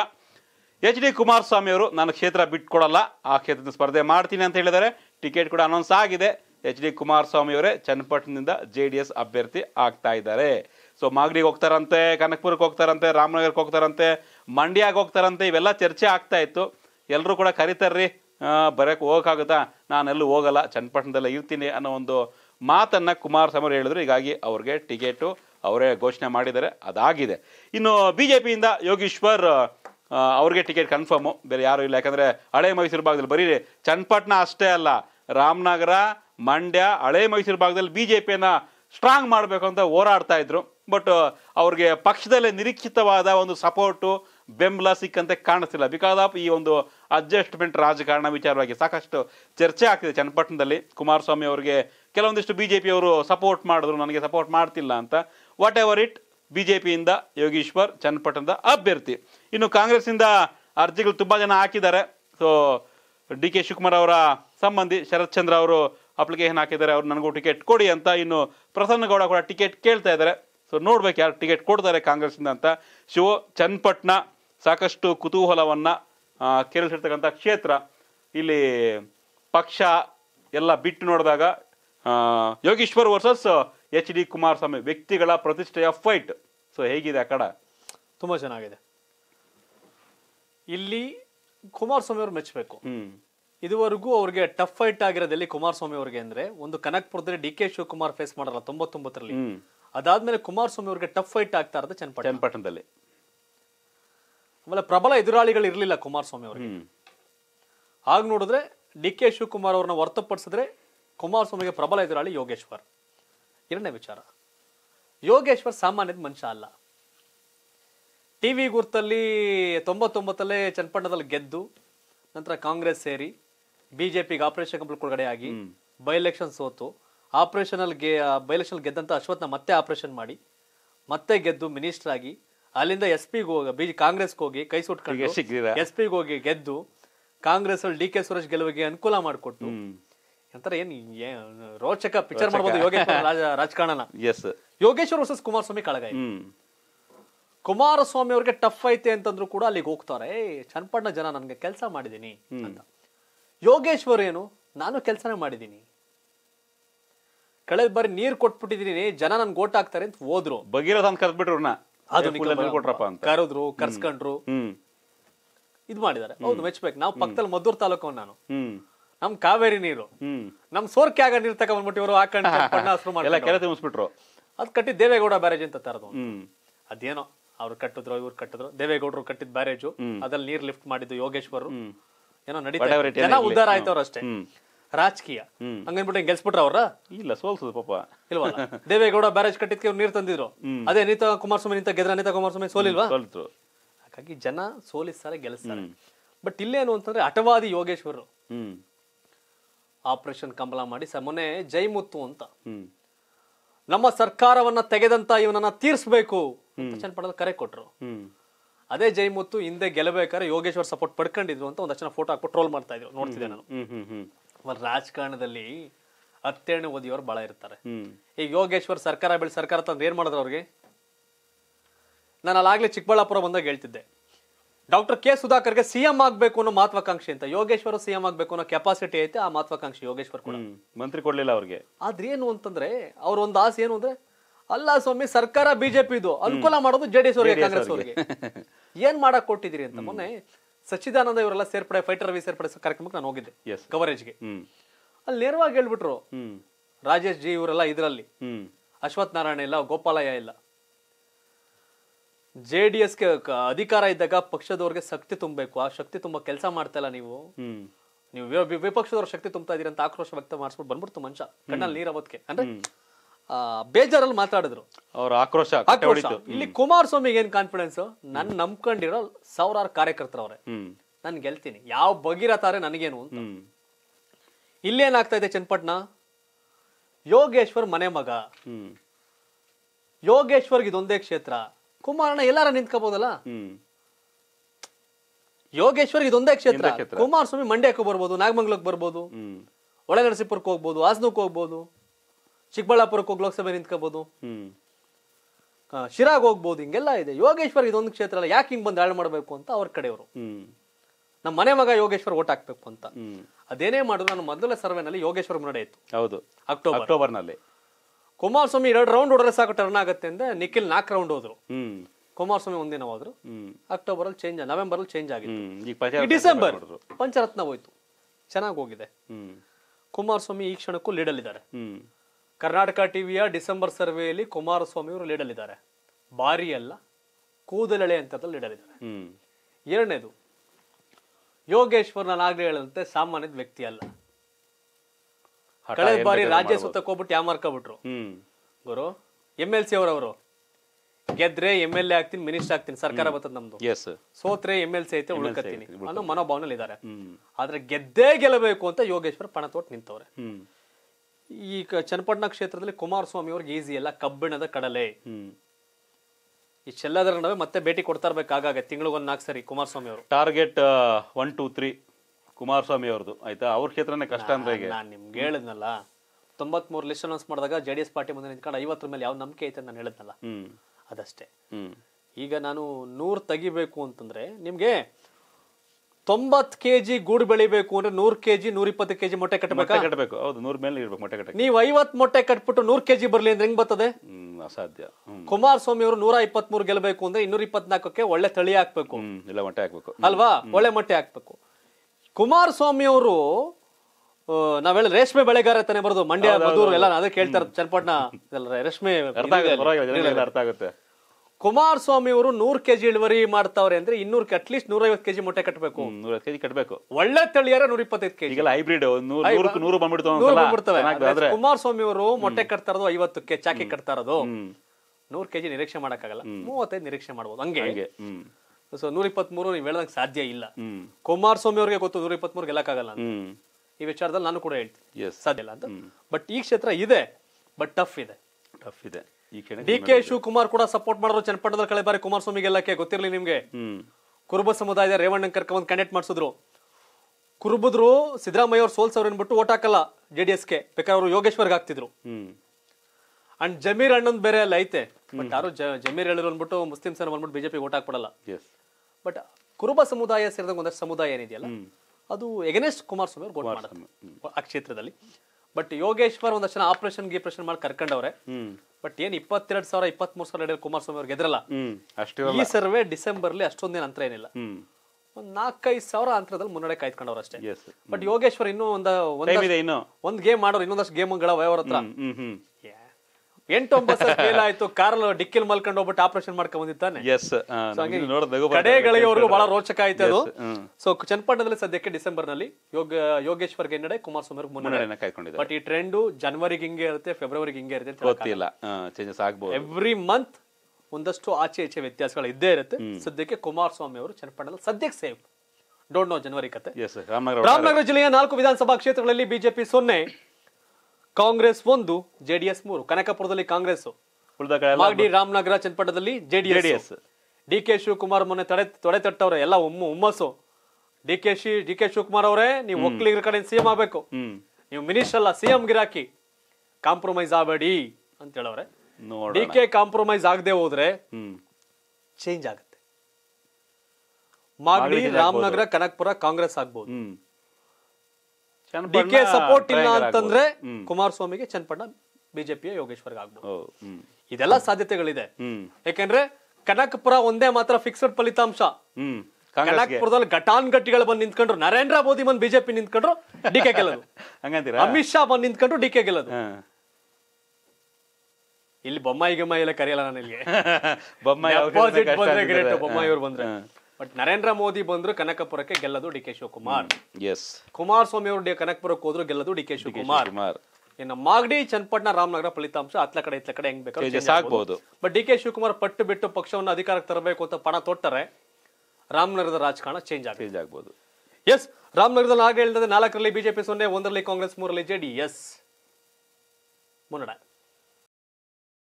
ಎಚ್ ಡಿ ಕುಮಾರಸ್ವಾಮಿ ಅವರು ನನ್ನ ಕ್ಷೇತ್ರ ಬಿಟ್ಕೊಡಲ್ಲ ಆ ಕ್ಷೇತ್ರದ ಸ್ಪರ್ಧೆ ಮಾಡ್ತೀನಿ ಅಂತ ಹೇಳಿದರೆ ಟಿಕೆಟ್ ಕೂಡ ಅನೌನ್ಸ್ ಆಗಿದೆ ಎಚ್ ಡಿ ಕುಮಾರಸ್ವಾಮಿ ಅವರೇ ಚನ್ನಪಟ್ಟಣದಿಂದ ಜೆ ಡಿ ಎಸ್ ಅಭ್ಯರ್ಥಿ ಆಗ್ತಾ ಇದ್ದಾರೆ ಸೊ ಮಾಗಡಿಗೆ ಹೋಗ್ತಾರಂತೆ ಕನಕಪುರಕ್ಕೆ ಹೋಗ್ತಾರಂತೆ ರಾಮನಗರಕ್ಕೆ ಹೋಗ್ತಾರಂತೆ ಮಂಡ್ಯಗೆ ಹೋಗ್ತಾರಂತೆ ಇವೆಲ್ಲ ಚರ್ಚೆ ಆಗ್ತಾ ಇತ್ತು ಎಲ್ಲರೂ ಕೂಡ ರೀ ಬರೋಕ್ಕೆ ಹೋಗೋಕ್ಕಾಗುತ್ತಾ ನಾನೆಲ್ಲೂ ಹೋಗಲ್ಲ ಚನ್ನಪಟ್ಟಣದಲ್ಲೇ ಇರ್ತೀನಿ ಅನ್ನೋ ಒಂದು ಮಾತನ್ನು ಕುಮಾರಸ್ವಾಮಿ ಹೇಳಿದ್ರು ಹೀಗಾಗಿ ಅವ್ರಿಗೆ ಟಿಕೆಟು ಅವರೇ ಘೋಷಣೆ ಮಾಡಿದ್ದಾರೆ ಅದಾಗಿದೆ ಇನ್ನು ಬಿ ಜೆ ಪಿಯಿಂದ ಯೋಗೀಶ್ವರ್ ಅವ್ರಿಗೆ ಟಿಕೆಟ್ ಕನ್ಫರ್ಮು ಬೇರೆ ಯಾರೂ ಇಲ್ಲ ಯಾಕಂದರೆ ಹಳೆ ಮೈಸೂರು ಭಾಗದಲ್ಲಿ ಬರೀ ಚನ್ನಪಟ್ಟಣ ಅಷ್ಟೇ ಅಲ್ಲ ರಾಮನಗರ ಮಂಡ್ಯ ಹಳೆ ಮೈಸೂರು ಭಾಗದಲ್ಲಿ ಬಿ ಜೆ ಪಿಯನ್ನು ಸ್ಟ್ರಾಂಗ್ ಮಾಡಬೇಕು ಅಂತ ಹೋರಾಡ್ತಾ ಇದ್ರು ಬಟ್ ಅವ್ರಿಗೆ ಪಕ್ಷದಲ್ಲೇ ನಿರೀಕ್ಷಿತವಾದ ಒಂದು ಸಪೋರ್ಟು ಬೆಂಬಲ ಸಿಕ್ಕಂತೆ ಕಾಣಿಸ್ತಿಲ್ಲ ಬಿಕಾಸ್ ಆಫ್ ಈ ಒಂದು ಅಡ್ಜಸ್ಟ್ಮೆಂಟ್ ರಾಜಕಾರಣ ವಿಚಾರವಾಗಿ ಸಾಕಷ್ಟು ಚರ್ಚೆ ಆಗ್ತಿದೆ ಚನ್ನಪಟ್ಟಣದಲ್ಲಿ ಕುಮಾರಸ್ವಾಮಿ ಅವರಿಗೆ ಕೆಲವೊಂದಿಷ್ಟು ಬಿ ಜೆ ಪಿ ಅವರು ಸಪೋರ್ಟ್ ಮಾಡಿದ್ರು ನನಗೆ ಸಪೋರ್ಟ್ ಮಾಡ್ತಿಲ್ಲ ಅಂತ whatever it B J ಪಿಯಿಂದ ಯೋಗೀಶ್ವರ್ ಚನ್ನಪಟ್ಟಣದ ಅಭ್ಯರ್ಥಿ ಇನ್ನು ಕಾಂಗ್ರೆಸ್ಸಿಂದ ಅರ್ಜಿಗಳು ತುಂಬ ಜನ ಹಾಕಿದ್ದಾರೆ ಸೊ ಡಿ ಕೆ ಶಿವಕುಮಾರ್ ಅವರ ಸಂಬಂಧಿ ಶರತ್ ಚಂದ್ರ ಅವರು ಅಪ್ಲಿಕೇಶನ್ ಹಾಕಿದ್ದಾರೆ ಅವ್ರು ನನಗೂ ಟಿಕೆಟ್ ಕೊಡಿ ಅಂತ ಇನ್ನು ಪ್ರಸನ್ನಗೌಡ ಕೂಡ ಟಿಕೆಟ್ ಕೇಳ್ತಾ ಇದ್ದಾರೆ ಸೊ ನೋಡ್ಬೇಕು ಯಾರು ಟಿಕೆಟ್ ಕೊಡ್ತಾರೆ ಕಾಂಗ್ರೆಸ್ಸಿಂದ ಅಂತ ಶಿವ ಚನ್ನಪಟ್ಟಣ ಸಾಕಷ್ಟು ಕುತೂಹಲವನ್ನು ಕೇರಳಿಸಿರ್ತಕ್ಕಂಥ ಕ್ಷೇತ್ರ ಇಲ್ಲಿ ಪಕ್ಷ ಎಲ್ಲ ಬಿಟ್ಟು ನೋಡಿದಾಗ Yogeshwar versus H D Kumaraswamy ವ್ಯಕ್ತಿಗಳ ಪ್ರತಿಷ್ಠೆಯ ಫೈಟ್ ಸೊ ಹೇಗಿದೆ ಆ ಕಡೆ ತುಂಬ ಚೆನ್ನಾಗಿದೆ ಇಲ್ಲಿ ಕುಮಾರಸ್ವಾಮಿ ಅವರು ಮೆಚ್ಚಬೇಕು ಇದುವರೆಗೂ ಅವ್ರಿಗೆ ಟಫ್ ಫೈಟ್ ಆಗಿರೋದಲ್ಲಿ ಕುಮಾರಸ್ವಾಮಿ ಅವ್ರಿಗೆ ಅಂದ್ರೆ ಒಂದು ಕನಕ್ಪುರದಲ್ಲಿ ಡಿ ಕೆ ಶಿವಕುಮಾರ್ ಫೇಸ್ ಮಾಡಲ್ಲ ತೊಂಬತ್ತೊಂಬತ್ತರಲ್ಲಿ ಅದಾದ್ಮೇಲೆ ಕುಮಾರಸ್ವಾಮಿ ಅವ್ರಿಗೆ ಟಫ್ ಫೈಟ್ ಆಗ್ತಾ ಇರೋದು ಚನ್ನಪಟ್ಟಣದಲ್ಲಿ ಆಮೇಲೆ ಪ್ರಬಲ ಎದುರಾಳಿಗಳು ಇರಲಿಲ್ಲ ಕುಮಾರಸ್ವಾಮಿ ಅವರಿಗೆ ಹಾಗೆ ನೋಡಿದ್ರೆ ಡಿ ಕೆ ಶಿವಕುಮಾರ್ ಅವ್ರನ್ನ ಹೊರತುಪಡಿಸಿದ್ರೆ ಕುಮಾರಸ್ವಾಮಿಗೆ ಪ್ರಬಲ ಎದುರಾಳಿ ಯೋಗೇಶ್ವರ್ ಎರಡನೇ ವಿಚಾರ ಯೋಗೇಶ್ವರ್ ಸಾಮಾನ್ಯದ ಮನುಷ್ಯ ಅಲ್ಲ ಟಿ ವಿ ಗುರ್ತಲ್ಲಿ ತೊಂಬತ್ತೊಂಬತ್ತಲ್ಲೇ ಚನ್ನಪಟ್ಟಣದಲ್ಲಿ ಗೆದ್ದು ನಂತರ ಕಾಂಗ್ರೆಸ್ ಸೇರಿ ಬಿಜೆಪಿ ಆಪರೇಷನ್ ಕಂಪ್ಲೀಟ್ ಕೊಡುಗಡೆ ಆಗಿ ಬೈ ಎಲೆಕ್ಷನ್ ಸೋತು ಆಪರೇಷನಲ್ಲಿ ಗೆ ಬೈ ಎಲೆಕ್ಷನ್ ಗೆದ್ದಂತ ನ ಮತ್ತೆ ಆಪರೇಷನ್ ಮಾಡಿ ಮತ್ತೆ ಗೆದ್ದು ಮಿನಿಸ್ಟರ್ ಆಗಿ ಅಲ್ಲಿಂದ ಎಸ್ ಪಿಗೆ ಹೋಗ ಕಾಂಗ್ರೆಸ್ ಹೋಗಿ ಕೈ ಸುಟ್ಕೊಂಡು ಎಸ್ ಪಿಗೆ ಹೋಗಿ ಗೆದ್ದು ಕಾಂಗ್ರೆಸ್ ಅಲ್ಲಿ ಡಿ ಕೆ ಸುರೇಶ್ ಗೆಲುವಿಗೆ ಅನುಕೂಲ ಮಾಡಿಕೊಟ್ಟು ಅಂತಾರೆ ಏನ್ ರೋಚಕ ಪಿಕ್ಚರ್ ಮಾಡಬಹುದು ಯೋಗೇಶ್ವರ ರಾಜಕಾರಣನ ಯೋಗೇಶ್ವರ್ ವರ್ಸಸ್ ಕುಮಾರಸ್ವಾಮಿ ಕಳಗ ಕುಮಾರಸ್ವಾಮಿ ಅವ್ರಿಗೆ ಟಫ್ ಐತೆ ಅಂತಂದ್ರು ಕೂಡ ಅಲ್ಲಿಗೆ ಹೋಗ್ತಾರೆ ಚನ್ಪಣ್ಣ ಜನ ನನ್ಗೆ ಕೆಲಸ ಮಾಡಿದೀನಿ ಅಂತ ಯೋಗೇಶ್ವರ್ ಏನು ನಾನು ಕೆಲಸನೇ ಮಾಡಿದೀನಿ ಕಳೆದ ಬಾರಿ ನೀರ್ ಕೊಟ್ಬಿಟ್ಟಿದೀನಿ ಜನ ನನ್ಗೆ ಓಟ್ ಹಾಕ್ತಾರೆ ಅಂತ ಹೋದ್ರು ಬಗಿರೋದ್ ಅಂತ ಕರೆದ್ಬಿಟ್ರು ಕರೆದ್ರು ಕರ್ಸ್ಕೊಂಡ್ರು ಇದು ಮಾಡಿದ್ದಾರೆ ಹೌದು ಮೆಚ್ಚಬೇಕು ನಾವು ಪಕ್ಕದಲ್ಲಿ ಮದ್ದೂರ್ ತಾಲೂಕು ನಾನು ನಮ್ ಕಾವೇರಿ ನೀರು ನಮ್ ಸೋರ್ಕೆ ಆಗ ನೀರ್ ಬಂದ್ಬಿಟ್ಟು ಇವರು ಹಾಕೊಂಡು ಕೆರೆ ಅದ್ ಕಟ್ಟಿದ್ ದೇವೇಗೌಡ ಬ್ಯಾರೇಜ್ ಅಂತ ತರದು ಅದೇನೋ ಅವ್ರು ಕಟ್ಟಿದ್ರು ಇವ್ರು ಕಟ್ಟಿದ್ರು ದೇವೇಗೌಡರು ಕಟ್ಟಿದ ಬ್ಯಾರೇಜು ಅದ್ರಲ್ಲಿ ನೀರ್ ಲಿಫ್ಟ್ ಮಾಡಿದ್ದು ಯೋಗೇಶ್ವರ್ ಏನೋ ನಡೀತಾ ಉದ್ದಾರ ಆಯ್ತವ್ರು ಅಷ್ಟೇ ರಾಜಕೀಯ ಹಂಗನ್ಬಿಟ್ಟು ಗೆಲ್ಸ್ಬಿಟ್ರ ಅವ್ರ ಇಲ್ಲ ಸೋಲ್ಸದು ಪಾಪ ಇಲ್ವಾ ದೇವೇಗೌಡ ಬ್ಯಾರೇಜ್ ಕಟ್ಟಿದ್ಕೆ ನೀರ್ ತಂದಿದ್ರು ಅದೇ ಅನಿತಾ ಕುಮಾರಸ್ವಾಮಿ ನಿಂತ ಗೆದ್ರ ಅನಿತಾ ಕುಮಾರಸ್ವಾಮಿ ಸೋಲಿಲ್ವಾ ಹಾಗಾಗಿ ಜನ ಸೋಲಿಸ್ತಾರೆ ಗೆಲ್ಸ್ತಾರೆ ಬಟ್ ಇಲ್ಲೇನು ಅಂತಂದ್ರೆ ಅಟವಾದಿ ಯೋಗೇಶ್ವರರು ಆಪರೇಷನ್ ಕಮಲ ಮಾಡಿ ಸರ್ ಮೊನ್ನೆ ಜೈಮುತ್ತು ಅಂತ ನಮ್ಮ ಸರ್ಕಾರವನ್ನ ತೆಗೆದಂತ ಇವನನ್ನ ತೀರ್ಸ್ಬೇಕು ಪಡೆದ ಕರೆ ಕೊಟ್ರು ಅದೇ ಜೈಮುತ್ತು ಹಿಂದೆ ಗೆಲ್ಲಬೇಕಾದ್ರೆ ಯೋಗೇಶ್ವರ್ ಸಪೋರ್ಟ್ ಪಡ್ಕೊಂಡಿದ್ರು ಅಂತ ಒಂದಷ್ಟು ಫೋಟೋ ಹಾಕ್ಬಿಟ್ಟು ಟ್ರೋಲ್ ಮಾಡ್ತಾ ಇದ್ರು ನೋಡ್ತಿದ್ದೆ ನಾನು ರಾಜಕಾರಣದಲ್ಲಿ ಹತ್ತೆಣ್ಣೆ ಓದಿಯವರು ಬಹಳ ಇರ್ತಾರೆ ಈಗ ಯೋಗೇಶ್ವರ್ ಸರ್ಕಾರ ಬೆಳೆ ಸರ್ಕಾರ ತಂದ್ರೆ ಏನು ಮಾಡಿದ್ರು ಅವ್ರಿಗೆ ನಾನು ಅಲ್ಲಾಗ್ಲಿ ಚಿಕ್ಕಬಳ್ಳಾಪುರ ಬಂದಾಗ ಹೇಳ್ತಿದ್ದೆ ಡಾಕ್ಟರ್ ಕೆ ಸುಧಾಕರ್ಗೆ ಸಿಎಂ ಆಗಬೇಕು ಅನ್ನೋ ಮಹತ್ವಾಕಾಂಕ್ಷಿ ಅಂತ ಯೋಗೇಶ್ವರ ಸಿಎಂ ಆಗಬೇಕು ಅನ್ನೋ ಕೆಪಾಸಿಟಿ ಐತೆ ಆ ಮಹತ್ವಾಕಾಂಕ್ಷಿ ಯೋಗೇಶ್ವರ್ ಕೂಡ ಮಂತ್ರಿ ಕೊಡ್ಲಿಲ್ಲ ಅವ್ರಿಗೆ ಆದ್ರೆ ಏನು ಅಂತಂದ್ರೆ ಅವ್ರ ಒಂದು ಆಸೆ ಏನು ಅಂದ್ರೆ ಅಲ್ಲ ಸ್ವಾಮಿ ಸರ್ಕಾರ ಬಿಜೆಪಿ ಇದು ಅನುಕೂಲ ಮಾಡೋದು ಜೆಡಿಎಸ್ ಅವರಿಗೆ ಕಾಂಗ್ರೆಸ್ ಅವರಿಗೆ ಏನ್ ಮಾಡಕ್ ಕೊಟ್ಟಿದ್ರಿ ಅಂತ ಮೊನ್ನೆ ಸಚ್ಚಿದಾನಂದ ಇವರೆಲ್ಲ ಸೇರ್ಪಡೆ ಫೈಟರ್ ವಿ ಸೇರ್ಪಡೆ ಕಾರ್ಯಕ್ರಮಕ್ಕೆ ನಾನು ಹೋಗಿದ್ದೆ ಗೆ ಅಲ್ಲಿ ನೇರವಾಗಿ ಹೇಳ್ಬಿಟ್ರು ರಾಜೇಶ್ ಜಿ ಇವರೆಲ್ಲ ಇದರಲ್ಲಿ ಅಶ್ವಥ್ ನಾರಾಯಣ ಇಲ್ಲ ಗೋಪಾಲಯ್ಯ ಇಲ್ಲ ಜೆ ಡಿ ಎಸ್ಗೆ ಅಧಿಕಾರ ಇದ್ದಾಗ ಪಕ್ಷದವ್ರಿಗೆ ಶಕ್ತಿ ತುಂಬಬೇಕು ಆ ಶಕ್ತಿ ತುಂಬ ಕೆಲಸ ಮಾಡ್ತಾ ಇಲ್ಲ ನೀವು ನೀವು ವಿಪಕ್ಷದವ್ರ ಶಕ್ತಿ ತುಂಬ್ತಾ ಇದೀರ ಅಂತ ಆಕ್ರೋಶ ವ್ಯಕ್ತ ಮಾಡಿಸ್ಬಿಟ್ಟು ಬಂದ್ಬಿಡ್ತು ಮನುಷ್ಯ ಕಣ್ಣಲ್ಲಿ ನೀರ್ ಅವತ್ಕೆ ಅಂದ್ರೆ ಬೇಜಾರಲ್ಲಿ ಮಾತಾಡಿದ್ರು ಅವರ ಆಕ್ರೋಶಕ್ಕೆ ಕಟೇ ಹೊಡಿತು ಇಲ್ಲಿ ಕುಮಾರಸ್ವಾಮಿಗೆ ಏನು ಕಾನ್ಫಿಡೆನ್ಸ್ ನಾನು ನಂಬ್ಕೊಂಡಿರೋ ಸೌರಾರ್ ಕಾರ್ಯಕರ್ತರವರೇ ನಾನು ಗೆಲ್ತೀನಿ ಯಾವ ಬಾಗಿರ ತಾರೆ ನನಗೇನು ಅಂತ ಇಲ್ಲಿ ಏನಾಗ್ತಾ ಇದೆ ಚನ್ನಪಟ್ಟಣ ಯೋಗೇಶ್ವರ್ ಮನೆ ಮಗ ಯೋಗೇಶ್ವರ್ ಇದು ಒಂದೇ ಕ್ಷೇತ್ರ ಕುಮಾರಣ್ಣ ಎಲ್ಲರ ನಿಂತಕಬಹುದು ಅಲ್ಲ ಯೋಗೇಶ್ವರ್ ಇದು ಒಂದೇ ಕ್ಷೇತ್ರ ಕುಮಾರಸ್ವಾಮಿ ಮಂಡ್ಯಕ್ಕೆ ಬರಬಹುದು ನಾಗಮಂಗಲಕ್ಕೆ ಬರಬಹುದು ಒಳ್ಳೆ ನಡೆಸಿಪರಿಗೆ ಹೋಗಬಹುದು ಹಾಸನಕ್ಕೆ ಹೋಗಬಹುದು ಚಿಕ್ಕಬಳ್ಳಾಪುರಕ್ಕೆ ಹೋಗಿ ಲೋಕಸಭೆ ನಿಂತ್ಕೋಬಹುದು ಶಿರಾಗ್ ಹೋಗ್ಬೋದು ಹಿಂಗೆಲ್ಲ ಇದೆ ಯೋಗೇಶ್ವರ್ ಇದೊಂದು ಕ್ಷೇತ್ರ ಅಲ್ಲ ಯಾಕೆ ಹಿಂಗ್ ಬಂದು ಹಾಳು ಮಾಡಬೇಕು ಅಂತ ಅವ್ರ ಕಡೆಯವರು ನಮ್ಮ ಮನೆ ಮಗ ಯೋಗೇಶ್ವರ್ ಓಟ್ ಹಾಕ್ಬೇಕು ಅಂತ ಅದೇನೇ ಮಾಡಿದ್ರು ನಾನು ಮೊದಲ ನಲ್ಲಿ ಯೋಗೇಶ್ವರ್ ಮುನ್ನಡೆ ಇತ್ತು ಹೌದು ಅಕ್ಟೋಬರ್ ಅಕ್ಟೋಬರ್ನಲ್ಲಿ ಕುಮಾರಸ್ವಾಮಿ ಎರಡು ರೌಂಡ್ ಹೊಡೆದ್ರೆ ಸಾಕು ಟರ್ನ್ ಆಗುತ್ತೆ ಅಂದ್ರೆ ನಿಖಿಲ್ ನಾಲ್ಕು ರೌಂಡ್ ಹೋದ್ರು ಕುಮಾರಸ್ವಾಮಿ ಒಂದಿನ ಹೋದ್ರು ಅಕ್ಟೋಬರ್ ಅಲ್ಲಿ ಚೇಂಜ್ ನವೆಂಬರ್ ಅಲ್ಲಿ ಚೇಂಜ್ ಆಗಿತ್ತು ಡಿಸೆಂಬರ್ ಪಂಚರತ್ನ ಹೋಯ್ತು ಚೆನ್ನಾಗಿ ಹೋಗಿದೆ ಕುಮಾರಸ್ವಾಮಿ ಈ ಕ್ಷಣಕ್ಕೂ ಲೀಡಲ್ಲಿದ್ದಾರೆ ಕರ್ನಾಟಕ ಟಿವಿಯ ಡಿಸೆಂಬರ್ ಸರ್ವೆಯಲ್ಲಿ ಕುಮಾರಸ್ವಾಮಿ ಅವರು ಲೀಡಲ್ಲಿದ್ದಾರೆ ಬಾರಿ ಅಲ್ಲ ಕೂದಲೆಳೆ ಅಂತದಲ್ಲಿ ಲೀಡಲ್ಲಿದ್ದಾರೆ ಎರಡನೇದು ಯೋಗೇಶ್ವರ್ ನಾನು ಹೇಳದಂತೆ ಸಾಮಾನ್ಯ ವ್ಯಕ್ತಿ ಅಲ್ಲ ಕಳೆದ ಬಾರಿ ರಾಜ್ಯ ಸುತ್ತಕ್ಕೆ ಹೋಗ್ಬಿಟ್ಟು ಬಿಟ್ರು ಗುರು ಎಮ್ ಎಲ್ ಸಿ ಅವರವರು ಗೆದ್ರೆ ಎಂ ಎಲ್ ಎ ಆಗ್ತೀನಿ ಮಿನಿಸ್ಟರ್ ಆಗ್ತೀನಿ ಸರ್ಕಾರ ಬರ್ತದೆ ನಮ್ದು ಸೋತ್ರೆ ಎಮ್ ಎಲ್ ಸಿ ಐತೆ ಉಳ್ಕತ್ತೀನಿ ಅನ್ನೋ ಮನೋಭಾವನೆ ಇದ್ದಾರೆ ಆದ್ರೆ ಗೆದ್ದೇ ಗೆಲ್ಲಬೇಕು ಅಂತ ಯೋಗೇಶ್ವರ್ ಪಣ ತೋಟ ನಿಂತವ್ರೆ ಈ ಚನ್ನಪಟ್ಟಣ ಕ್ಷೇತ್ರದಲ್ಲಿ ಕುಮಾರಸ್ವಾಮಿ ಅವ್ರಿಗೆ ಈಸಿ ಅಲ್ಲ ಕಬ್ಬಿಣದ ಕಡಲೆ ಇಷ್ಟೆಲ್ಲದರ ನಡುವೆ ಮತ್ತೆ ಭೇಟಿ ಕೊಡ್ತಾ ಇರ್ಬೇಕಾಗ ತಿಂಗಳಿಗೊಂದು ನಾಲ್ಕು ಸರಿ ಕುಮಾರಸ್ವಾಮಿ ಅವರು target one two three Kumaraswamy ಅವ್ರದ್ದು ಆಯ್ತಾ ಅವ್ರ ಕ್ಷೇತ್ರನೇ ಕಷ್ಟ ಅಂದ್ರೆ ನಾನು ನಿಮ್ಗೆ ಹೇಳಿದ್ನಲ್ಲ ತೊಂಬತ್ಮೂರು ಲಿಸ್ಟ್ ಅನೌನ್ಸ್ ಮಾಡಿದಾಗ ಜೆ ಡಿ ಎಸ್ ಪಾರ್ಟಿ ಮುಂದೆ ನಿಂತ್ಕೊಂಡು ಐವತ್ತರ ಮೇಲೆ ಯಾವ ನಂಬಿಕೆ ಐತೆ ನಾನು ಹೇಳಿದ್ನಲ್ಲ ಅದಷ್ಟೇ ಈಗ ನಾನು ನೂರ್ ತೆಗಿಬೇಕು ಅಂತಂದ್ರೆ ನಿಮಗೆ ತೊಂಬತ್ತು ಕೆ ಜಿ ಗೂಡು ಬೆಳಿಬೇಕು ಅಂದ್ರೆ ನೂರು ಕೆ ಜಿ ನೂರ ಇಪ್ಪತ್ತು ಕೆ ಮೊಟ್ಟೆ ಕಟ್ಟಬೇಕು ಕಟ್ಟಬೇಕು ಹೌದು ನೂರ್ ಮೇಲೆ ಇರ್ಬೇಕು ಮೊಟ್ಟೆ ಕಟ್ಟ ನೀವು ಐವತ್ ಮೊಟ್ಟೆ ಕಟ್ಬಿಟ್ಟು ನೂರ್ ಕೆಜಿ ಜಿ ಬರ್ಲಿ ಅಂದ್ರೆ ಹೆಂಗ್ ಬರ್ತದೆ ಅಸಾಧ್ಯ ಕುಮಾರಸ್ವಾಮಿ ಅವರು ನೂರ ಇಪ್ಪತ್ಮೂರು ಗೆಲ್ಲಬೇಕು ಅಂದ್ರೆ ಇನ್ನೂರ ಇಪ್ಪತ್ನಾಲ್ಕಕ್ಕೆ ಒಳ್ಳೆ ತಳಿ ಹಾಕ್ಬೇಕು ಇಲ್ಲ ಮೊಟ್ಟೆ ಹಾಕ್ಬೇಕು ಅಲ್ವಾ ಒಳ್ಳೆ ಮೊಟ್ಟೆ ಹಾಕ್ಬೇಕು ಕುಮಾರಸ್ವಾಮಿ ಅವರು ಹೇಳಿ ರೇಷ್ಮೆ ಬೆಳೆಗಾರ ತಾನೆ ಬರೋದು ಮಂಡ್ಯ ಮದ್ದೂರು ಎಲ್ಲ ಅದೇ ಕೇಳ್ತಾರೆ ಚನ್ನಪಟ್ಟಣ ರೇಷ್ಮೆ ಅರ್ಥ ಆಗುತ್ತೆ ಕುಮಾರಸ್ವಾಮಿ ಅವರು ನೂರ್ ಕೆಜಿ ಇಳುವರಿ ಮಾಡ್ತಾವ್ರೆ ಅಂದ್ರೆ ಇನ್ನೂರ್ ಅಟ್ಲೀಸ್ಟ್ ನೂರ ನೂರೈವತ್ತು ಕೆಜಿ ಮೊಟ್ಟೆ ಕಟ್ಟಬೇಕು ನೂರ ಕೆಜಿ ಕಟ್ಟಬೇಕು ಒಳ್ಳೆ ತಳಿಯಾರ ನೂರ ಇಪ್ಪತ್ತೈದು ಕೆಜಿ ಈಗೆಲ್ಲ ಹೈಬ್ರಿಡ್ ನೂರು ಬಂದ್ಬಿಡ್ತಾವೆ ಕುಮಾರಸ್ವಾಮಿ ಅವರು ಮೊಟ್ಟೆ ಕಟ್ತಾ ಇರೋದು ಐವತ್ತಕ್ಕೆ ಚಾಕಿ ಕಟ್ತಾ ಇರೋದು ನೂರ್ ಕೆಜಿ ನಿರೀಕ್ಷೆ ಮಾಡಕ್ಕಾಗಲ್ಲ ಮೂವತ್ತೈದು ನಿರೀಕ್ಷೆ ಮಾಡ್ಬೋದು ಹಂಗೆ ಹಂಗೆ ಸೊ ನೂರ ಇಪ್ಪತ್ತ್ ಮೂರು ನೀವು ಹೇಳಕ್ ಸಾಧ್ಯ ಇಲ್ಲ ಕುಮಾರಸ್ವಾಮಿ ಅವ್ರಿಗೆ ಗೊತ್ತು ನೂರ ಇಪ್ಪತ್ತ್ ಮೂರು ಗೆಲ್ಲಕ್ಕಾಗಲ್ಲ ಈ ವಿಚಾರದಲ್ಲಿ ನಾನು ಕೂಡ ಹೇಳ್ತೀನಿ ಸಾಧ್ಯ ಇಲ್ಲ ಅಂತ ಬಟ್ ಈ ಕ್ಷೇತ್ರ ಇದೆ ಬಟ್ ಟಫ್ ಇದೆ ಟಫ್ ಇದೆ ಡಿ ಕೆ ಶಿವಕುಮಾರ್ ಕೂಡ ಸಪೋರ್ಟ್ ಮಾಡಿದ್ರು ಚನ್ನಪಟ್ಟಣದಲ್ಲಿ ಕಳೆ ಬಾರಿ ಕುಮಾರಸ್ವಾಮಿ ಎಲ್ಲಕ್ಕೆ ಗೊತ್ತಿರಲಿ ನಿಮ್ಗೆ ಕುರುಬ ಸಮುದಾಯದ ರೇವಣ್ಣ ಕರ್ಕ ಒಂದು ಕಂಡಕ್ಟ್ ಮಾಡಿಸಿದ್ರು ಕುರುಬದ್ರು ಸಿದ್ದರಾಮಯ್ಯ ಅವ್ರು ಸೋಲ್ಸವ್ರು ಅನ್ಬಿಟ್ಟು ಓಟ್ ಹಾಕಲ್ಲ ಜೆ ಡಿ ಬೇಕಾದ್ರೆ ಅವರು ಯೋಗೇಶ್ವರ್ ಹಾಕ್ತಿದ್ರು ಅಂಡ್ ಜಮೀರ್ ಅಣ್ಣನ್ ಬೇರೆ ಎಲ್ಲ ಐತೆ ಬಟ್ ಯಾರು ಜಮೀರ್ ಹೇಳಿದ್ರು ಅಂದ್ಬಿಟ್ಟು ಮುಸ್ಲಿಮ್ಸ್ ಬಂದ್ಬಿಟ್ಟು ಬಿಜೆಪಿ ಓಟ್ ಹಾಕ್ಬಿಡಲ್ಲ ಬಟ್ ಕುರುಬ ಸಮುದಾಯ ಸೇರಿದಂಗೆ ಒಂದಷ್ಟು ಸಮುದಾಯ ಏನಿದೆಯಲ್ಲ ಅದು ಎಗನೆಸ್ಟ್ ಕುಮಾರಸ್ವಾಮಿ ಅವ್ರು ಆ ಕ್ಷೇತ್ರದಲ್ಲಿ ಬಟ್ ಯೋಗೇಶ್ವರ್ ಒಂದಷ್ಟು ಜನ ಆಪರೇಷನ್ ಗೀಪರೇಷನ್ ಮಾಡಿ ಕರ್ಕೊಂಡವ್ರೆ ಬಟ್ ಏನ್ ಇಪ್ಪತ್ತೆರಡ್ ಸಾವಿರ ಇಪ್ಪತ್ತ್ ಮೂರ್ ಸಾವಿರ ಕುಮಾರಸ್ವಾಮಿ ಅವ್ರಿಗೆ ಎದ್ರಲ್ಲ ಈ ಸರ್ವೆ ಡಿಸೆಂಬರ್ ಅಲ್ಲಿ ಅಷ್ಟೊಂದೇನು ಅಂತರ ಏನಿಲ್ಲ ಒಂದ್ ನಾಲ್ಕೈದು ಸಾವಿರ ಅಂತರದಲ್ಲಿ ಮುನ್ನಡೆ ಕಾಯ್ಕೊಂಡವ್ರಷ್ಟೇ ಅಷ್ಟೇ ಬಟ್ ಯೋಗೇಶ್ವರ್ ಇನ್ನೂ ಒಂದ್ ಒಂದ್ ಗೇಮ್ ಮಾಡೋರು ಇನ್ನೊಂದಷ್ಟು ಗೇಮ್ಗಳ ಗಳ ಹತ್ರ ಎಂಟು ಒಂಬತ್ತು ಕಾರಲ್ಲಿ ಡಿಕ್ಕಿಲ್ ಮಲ್ಕೊಂಡು ಹೋಗ್ಬಿಟ್ಟು ಆಪರೇಷನ್ ಮಾಡ್ಕೊಂಡ್ ಬಂದಿದ್ದಾನೆ ಎಸ್ uh, ಬಹಳ ರೋಚಕ ಆಯ್ತು ಅದು ಸೊ uh. ಚನ್ನಪಟ್ಟಣದಲ್ಲಿ ಸದ್ಯಕ್ಕೆ ಡಿಸೆಂಬರ್ ನಲ್ಲಿ ಯೋಗ ಯೋಗೇಶ್ವರ್ ಕುಮಾರ್ ಕುಮಾರಸ್ವಾಮಿ ಮುನ್ನಡೆಯನ್ನ ಕಾಯ್ಕೊಂಡಿದ್ದೆ ಬಟ್ ಈ ಟ್ರೆಂಡ್ ಜನವರಿಗೆ ಹಿಂಗೆ ಇರುತ್ತೆ ಫೆಬ್ರವರಿಗೆ ಹಿಂಗೆ ಇರುತ್ತೆ ಗೊತ್ತಿಲ್ಲ ಚೇಂಜಸ್ ಆಗ್ಬೋದು ಎವ್ರಿ ಮಂತ್ ಒಂದಷ್ಟು ಆಚೆ ಈಚೆ ವ್ಯತ್ಯಾಸಗಳು ಇದ್ದೇ ಇರುತ್ತೆ ಸದ್ಯಕ್ಕೆ ಕುಮಾರಸ್ವಾಮಿ ಅವರು ಚನ್ನಪಟ್ಟಣದಲ್ಲಿ ಸದ್ಯಕ್ಕೆ ಸೇಫ್ ಡೋಂಟ್ ನೋ ಜನವರಿ ಕತೆ ರಾಮನಗರ ಜಿಲ್ಲೆಯ ನಾಲ್ಕು ವಿಧಾನಸಭಾ ಕ್ಷೇತ್ರಗಳಲ್ಲಿ ಬಿಜೆಪಿ ಸೊನ್ನೆ ಕಾಂಗ್ರೆಸ್ ಒಂದು ಜೆಡಿಎಸ್ ಮೂರು ಕನಕಪುರದಲ್ಲಿ ಕಾಂಗ್ರೆಸ್ ಮಾಗಡಿ ರಾಮನಗರ ಚನ್ನಪಟ್ಟಣದಲ್ಲಿ ಜೆಡಿಎಸ್ ಡಿ ಕೆ ಶಿವಕುಮಾರ್ ಮೊನ್ನೆ ತಡೆ ತೊಡೆ ತಟ್ಟವ್ರೆ ಎಲ್ಲ ಹುಮ್ಮಸ್ಸು ಡಿ ಕೆ ಶಿ ಡಿ ಕೆ ಶಿವಕುಮಾರ್ ಅವರೇ ನೀವು ಒಕ್ಕಲಿಗರ ಕಡೆ ಸಿಎಂ ಆಗ್ಬೇಕು ನೀವು ಮಿನಿಸ್ಟರ್ ಅಲ್ಲ ಸಿಎಂ ಗಿರಾಕಿ ಕಾಂಪ್ರಮೈಸ್ ಆಗಬೇಡಿ ಅಂತ ಹೇಳವ್ರೆ ಡಿ ಕೆ ಕಾಂಪ್ರಮೈಸ್ ಆಗದೆ ಹೋದ್ರೆ ಚೇಂಜ್ ಆಗುತ್ತೆ ಮಾಗಡಿ ರಾಮನಗರ ಕನಕಪುರ ಕಾಂಗ್ರೆಸ್ ಆಗ್ಬಹುದು ಡಿ ಕೆ ಸಪೋರ್ಟ್ ಇಲ್ಲ ಅಂತಂದ್ರೆ ಕುಮಾರಸ್ವಾಮಿಗೆ ಚನ್ನಪಣ್ಣ ಬಿಜೆಪಿಯ ಯೋಗೇಶ್ವರ್ಗೆ ಆಗ್ಬೋದು ಇದೆಲ್ಲ ಸಾಧ್ಯತೆಗಳಿದೆ ಯಾಕೆಂದ್ರೆ ಕನಕಪುರ ಒಂದೇ ಮಾತ್ರ ಫಿಕ್ಸ್ಡ್ ಫಲಿತಾಂಶ ಕನಕಪುರದಲ್ಲಿ ಘಟಾನ್ ಗಟ್ಟಿಗಳು ಬಂದು ನಿಂತ್ಕೊಂಡ್ರು ನರೇಂದ್ರ ಮೋದಿ ಬಂದು ಬಿಜೆಪಿ ನಿಂತ್ಕೊಂಡ್ರು ಡಿಕೆ ಕೆ ಅಮಿತ್ ಶಾ ಬಂದು ನಿಂತ್ಕೊಂಡ್ರು ಡಿಕೆ ಕೆ ಇಲ್ಲಿ ಬೊಮ್ಮಾಯಿ ಎಲ್ಲ ಕರೆಯಲ್ಲ ನಾನು ಇಲ್ಲಿ ಬೊಮ್ಮಾಯಿ ಬೊಮ್ಮಾಯಿ ಅವ್ರು ಬಂದ್ರೆ ಬಟ್ ನರೇಂದ್ರ ಮೋದಿ ಬಂದ್ರು ಕನಕಪುರಕ್ಕೆ ಗೆಲ್ಲದು D K Shivakumar S Kumaraswamy ಅವರು ಕನಕಪುರಕ್ಕೆ ಹೋದ್ರು ಗೆಲ್ಲದು ಡಿ ಕೆ ಶಿವಕುಮಾರ್ ಇನ್ನು ಮಾಗಡಿ ಚನ್ನಪಟ್ಟಣ ರಾಮನಗರ ಫಲಿತಾಂಶ ಅತ್ಲ ಕಡೆ ಇತ್ಲ ಕಡೆ ಹೆಂಗ್ ಬೇಕು ಬಟ್ ಡಿ ಕೆ ಶಿವಕುಮಾರ್ ಪಟ್ಟು ಬಿಟ್ಟು ಪಕ್ಷವನ್ನು ಅಧಿಕಾರಕ್ಕೆ ತರಬೇಕು ಅಂತ ಪಣ ತೊಟ್ಟರೆ ರಾಮನಗರದ ರಾಜಕಾರಣ ಚೇಂಜ್ ಚೇಂಜ್ ಎಸ್ ರಾಮನಗರದಲ್ಲಿ ಹಾಗೆ ಹೇಳಿದ್ರೆ ನಾಲ್ಕರಲ್ಲಿ ಬಿಜೆಪಿ ಸೊನ್ನೆ ಒಂದರಲ್ಲಿ ಕಾಂಗ್ರೆಸ್ ಮೂರರಲ್ಲಿ ಎಸ್ ಮುನ್ನಡ